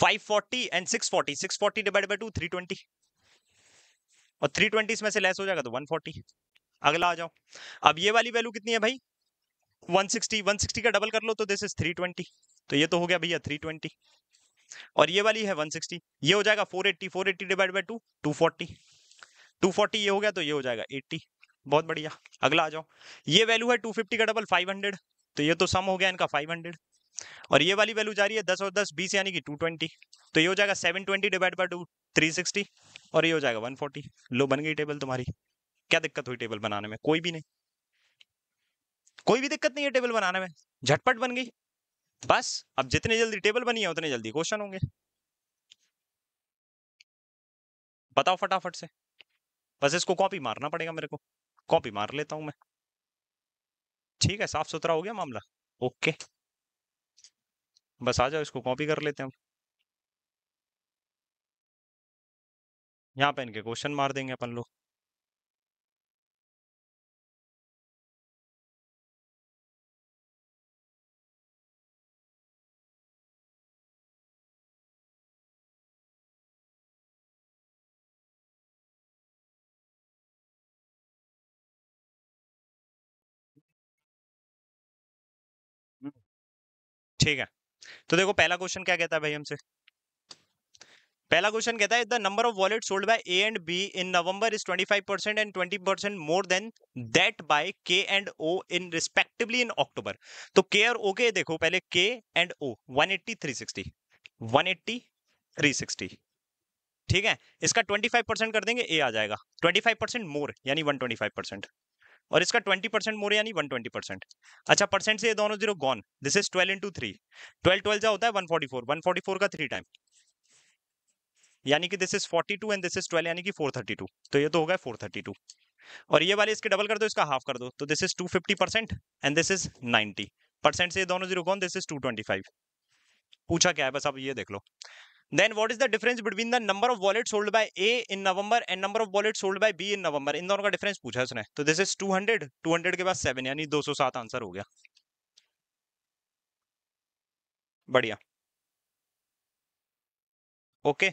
S3: five forty and six forty six forty divide by two twenty और ट्वेंटी इसमें से लेस हो जाएगा तो वन फोर्टी अगला आ जाओ अब ये वाली वैल्यू कितनी है भाई 160 160 का डबल कर लो तो दिस इज 320 तो ये तो हो गया भैया 320 और ये वाली है 160 ये हो जाएगा 480 480 डिवाइड बाय 2 240 ये हो गया तो ये हो जाएगा 80 बहुत बढ़िया अगला आ जाओ ये वैल्यू है 250 का डबल 500 तो ये तो सम हो गया इनका 500 और ये वाली वैल्यू जा रही है 10 और 10 बीस यानी कि 220 तो ये हो जाएगा सेवन ट्वेंटी डिवाइड बाय और ये हो जाएगा वन लो बन गई टेबल तुम्हारी क्या दिक्कत हुई टेबल बनाने में कोई भी नहीं कोई भी दिक्कत नहीं है टेबल बनाने में झटपट बन गई बस अब जितने जल्दी टेबल बनी है उतने जल्दी क्वेश्चन होंगे बताओ फटाफट से बस इसको कॉपी मारना पड़ेगा मेरे को कॉपी मार लेता हूं मैं ठीक है साफ सुथरा हो गया मामला ओके बस आ जाओ इसको कॉपी कर लेते
S1: हैं हम यहाँ पे इनके क्वेश्चन मार देंगे अपन लोग ठीक है तो देखो पहला क्वेश्चन क्या कहता है
S3: भाई हमसे पहला क्वेश्चन कहता है the number of wallet sold by A and B in November is 25 percent and 20 percent more than that by K and O in respectively in October तो के और ओ के देखो पहले के एंड ओ 180 360 180 360 ठीक है इसका 25 परसेंट कर देंगे ए आ जाएगा 25 परसेंट मोर यानी 125 परसेंट और इसका ट्वेंटी परसेंट मोर यानी वन ट्वेंटी परसेंट अच्छा परसेंट से ये दोनों zero gone this is twelve into three twelve twelve जो होता है one forty four one forty four का थ्री टाइम यानी कि this is forty two and this is twelve यानी कि फोर थर्टी टू तो ये तो होगा फोर थर्टी टू और ये वाले इसके डबल कर दो इसका हाफ कर दो तो this is two fifty percent and this is ninety percent से ये दोनों zero gone this is two twenty five पूछा क्या है बस अब ये देख लो then what is the difference between the number of wallets sold by A in November and number of wallets sold by B in November इन दोनों का difference पूछा है उसने तो this is 200 200 के बाद 7 यानी 207 आंसर हो गया बढ़िया ओके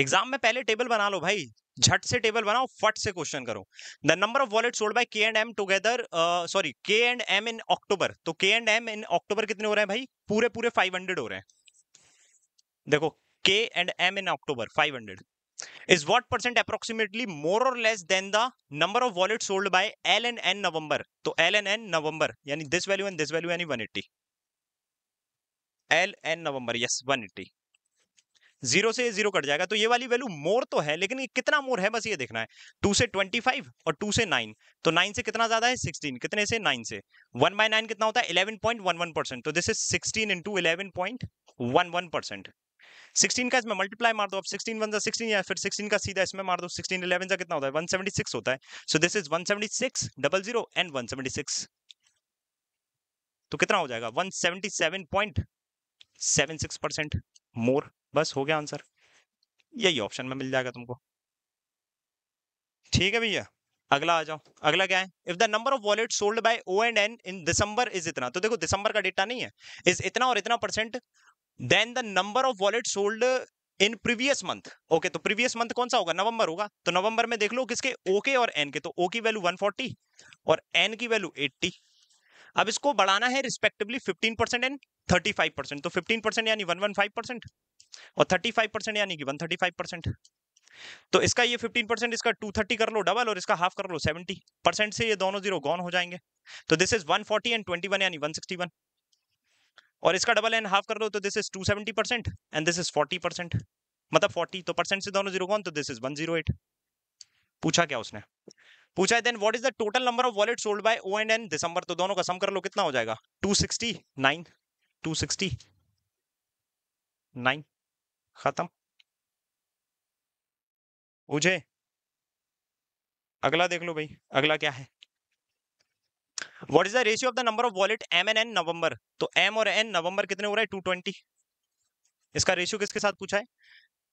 S3: एग्जाम में पहले टेबल बना लो भाई झट से टेबल बनाओ फट से क्वेश्चन करो the number of wallet sold by K and M together sorry K and M in October तो के एंड एम इन अक्टूबर कितने हो रहे हैं भाई पूरे पूरे 500 हो रहे हैं देखो K and M in October 500 is what percent approximately more और less than the number of wallet sold by L and N November तो L एंड N नवंबर यानी this value and this value यानी 180 L and November yes 180 zero से zero cut जाएगा तो ये वाली value मोर तो है लेकिन ये कितना मोर है बस ये देखना है टू से ट्वेंटी फाइव और टू से नाइन तो नाइन से कितना ज्यादा है सिक्सटीन कितने से नाइन से वन बाय नाइन कितना होता है eleven point one one percent तो this is sixteen into eleven point one one percent sixteen का इसमें मल्टीप्लाई मार दो आप सिक्सटीन वन जा सिक्सटीन या फिर सिक्सटीन का सीधा इसमें मार दो सिक्सटीन इलेवन का कितना होता है वन सेवेंटी सिक्स होता है so this is one seventy six double zero and one seventy six तो कितना हो जाएगा one seventy seven point seven six percent more बस हो गया आंसर यही ऑप्शन में मिल जाएगा तुमको ठीक है भैया अगला आ जाओ अगला क्या है if the number of wallet sold by O and N in December is इतना तो देखो दिसंबर का डेटा नहीं है इज इतना और इतना percent than the number of wallet sold in previous month okay तो प्रीवियस मंथ कौन सा होगा नवंबर होगा तो नवंबर में देख लो किसके ओके okay और एन के तो ओ की वैल्यू 140 और एन की वैल्यू 80 अब इसको बढ़ाना है रिस्पेक्टिवली 15 परसेंट एंड 35 परसेंट तो 15 परसेंट यानी 115 परसेंट और 35 परसेंट यानी कि 135 परसेंट तो इसका ये 15 परसेंट इसका 230 कर लो डबल और इसका हाफ कर लो 70 परसेंट से ये दोनों जीरो गॉन हो जाएंगे तो दिस इज 140 एंड 21 यानी 161 और इसका डबल एन हाफ कर लो तो this is two seventy percent and this is forty percent मतलब फोर्टी तो परसेंट से दोनों जीरो कौन तो this is one zero eight पूछा क्या उसने पूछा है then what is the total number of wallet sold by O and N December तो दोनों का सम कर लो कितना हो जाएगा two sixty nine two sixty nine खत्म मुझे अगला देख लो भाई अगला क्या है what is the ratio of the number of wallet M N N November तो एम और एन नवंबर कितने हो रहे टू ट्वेंटी इसका रेशियो किसके साथ पूछा है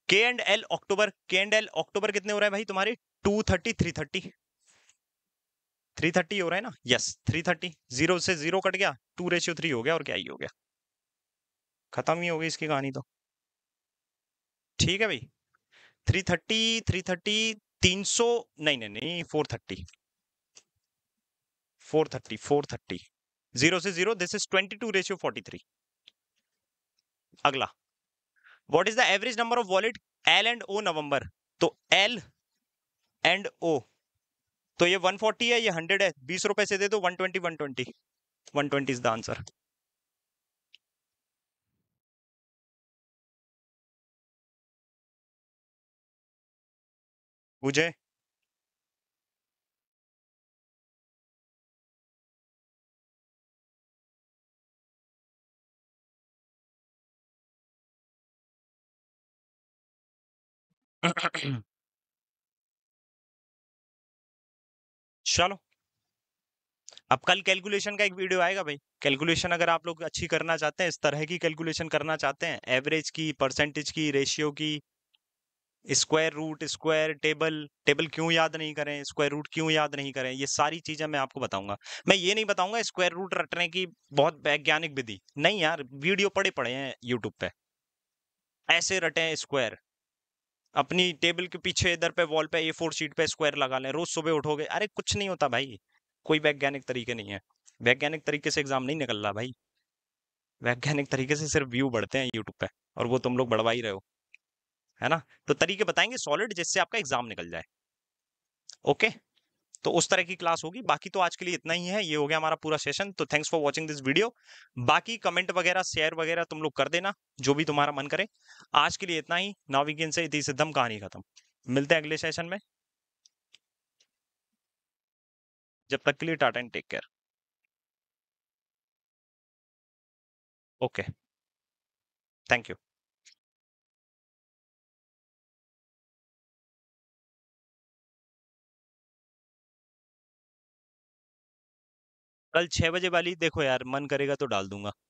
S3: के एंड एल अक्टूबर के एंड एल अक्टूबर कितने हो रहे हैं भाई तुम्हारे two thirty three thirty three thirty हो रहा है ना यस थ्री थर्टी जीरो से जीरो कट गया टू रेशियो थ्री हो गया और क्या ही हो गया खत्म ही हो गई इसकी कहानी तो ठीक है भाई थ्री थर्टी थ्री थर्टी तीन सौ नहीं नहीं नहीं four thirty four thirty four thirty zero से zero this is twenty two ratio forty three अगला what is the average number of wallet L and O November तो एल एंड ओ तो ये 140 है ये 100 है बीस रुपए से दे दो 120 120 120 इज द आंसर
S1: पूछे Mm. चलो
S3: अब कल कैलकुलेशन का एक वीडियो आएगा भाई कैलकुलेशन अगर आप लोग अच्छी करना चाहते हैं इस तरह की कैलकुलेशन करना चाहते हैं एवरेज की परसेंटेज की रेशियो की square root square table table क्यों याद नहीं करें स्क्वायर रूट क्यों याद नहीं करें ये सारी चीजें मैं आपको बताऊंगा मैं ये नहीं बताऊंगा स्क्वायर रूट रटने की बहुत वैज्ञानिक विधि नहीं यार वीडियो पड़े पड़े हैं यूट्यूब पे ऐसे रटे स्क्वायर अपनी टेबल के पीछे इधर पे वॉल पे ए फोर शीट पे स्क्वायर लगा लें रोज सुबह उठोगे अरे कुछ नहीं होता भाई कोई वैज्ञानिक तरीके नहीं है वैज्ञानिक तरीके से एग्जाम नहीं निकल रहा भाई वैज्ञानिक तरीके से सिर्फ व्यू बढ़ते हैं यूट्यूब पे और वो तुम लोग बढ़वा ही रहे हो है ना तो तरीके बताएंगे सॉलिड जिससे आपका एग्जाम निकल जाए ओके तो उस तरह की क्लास होगी बाकी तो आज के लिए इतना ही है ये हो गया हमारा पूरा सेशन तो thanks for watching this video बाकी कमेंट वगैरह शेयर वगैरह तुम लोग कर देना जो भी तुम्हारा मन करे आज के लिए इतना ही नाविगिन से इतनी सिद्धम कहानी खत्म मिलते हैं अगले सेशन में जब तक के लिए
S1: ta-ta and take care okay thank you कल छः बजे वाली देखो यार मन करेगा तो डाल दूंगा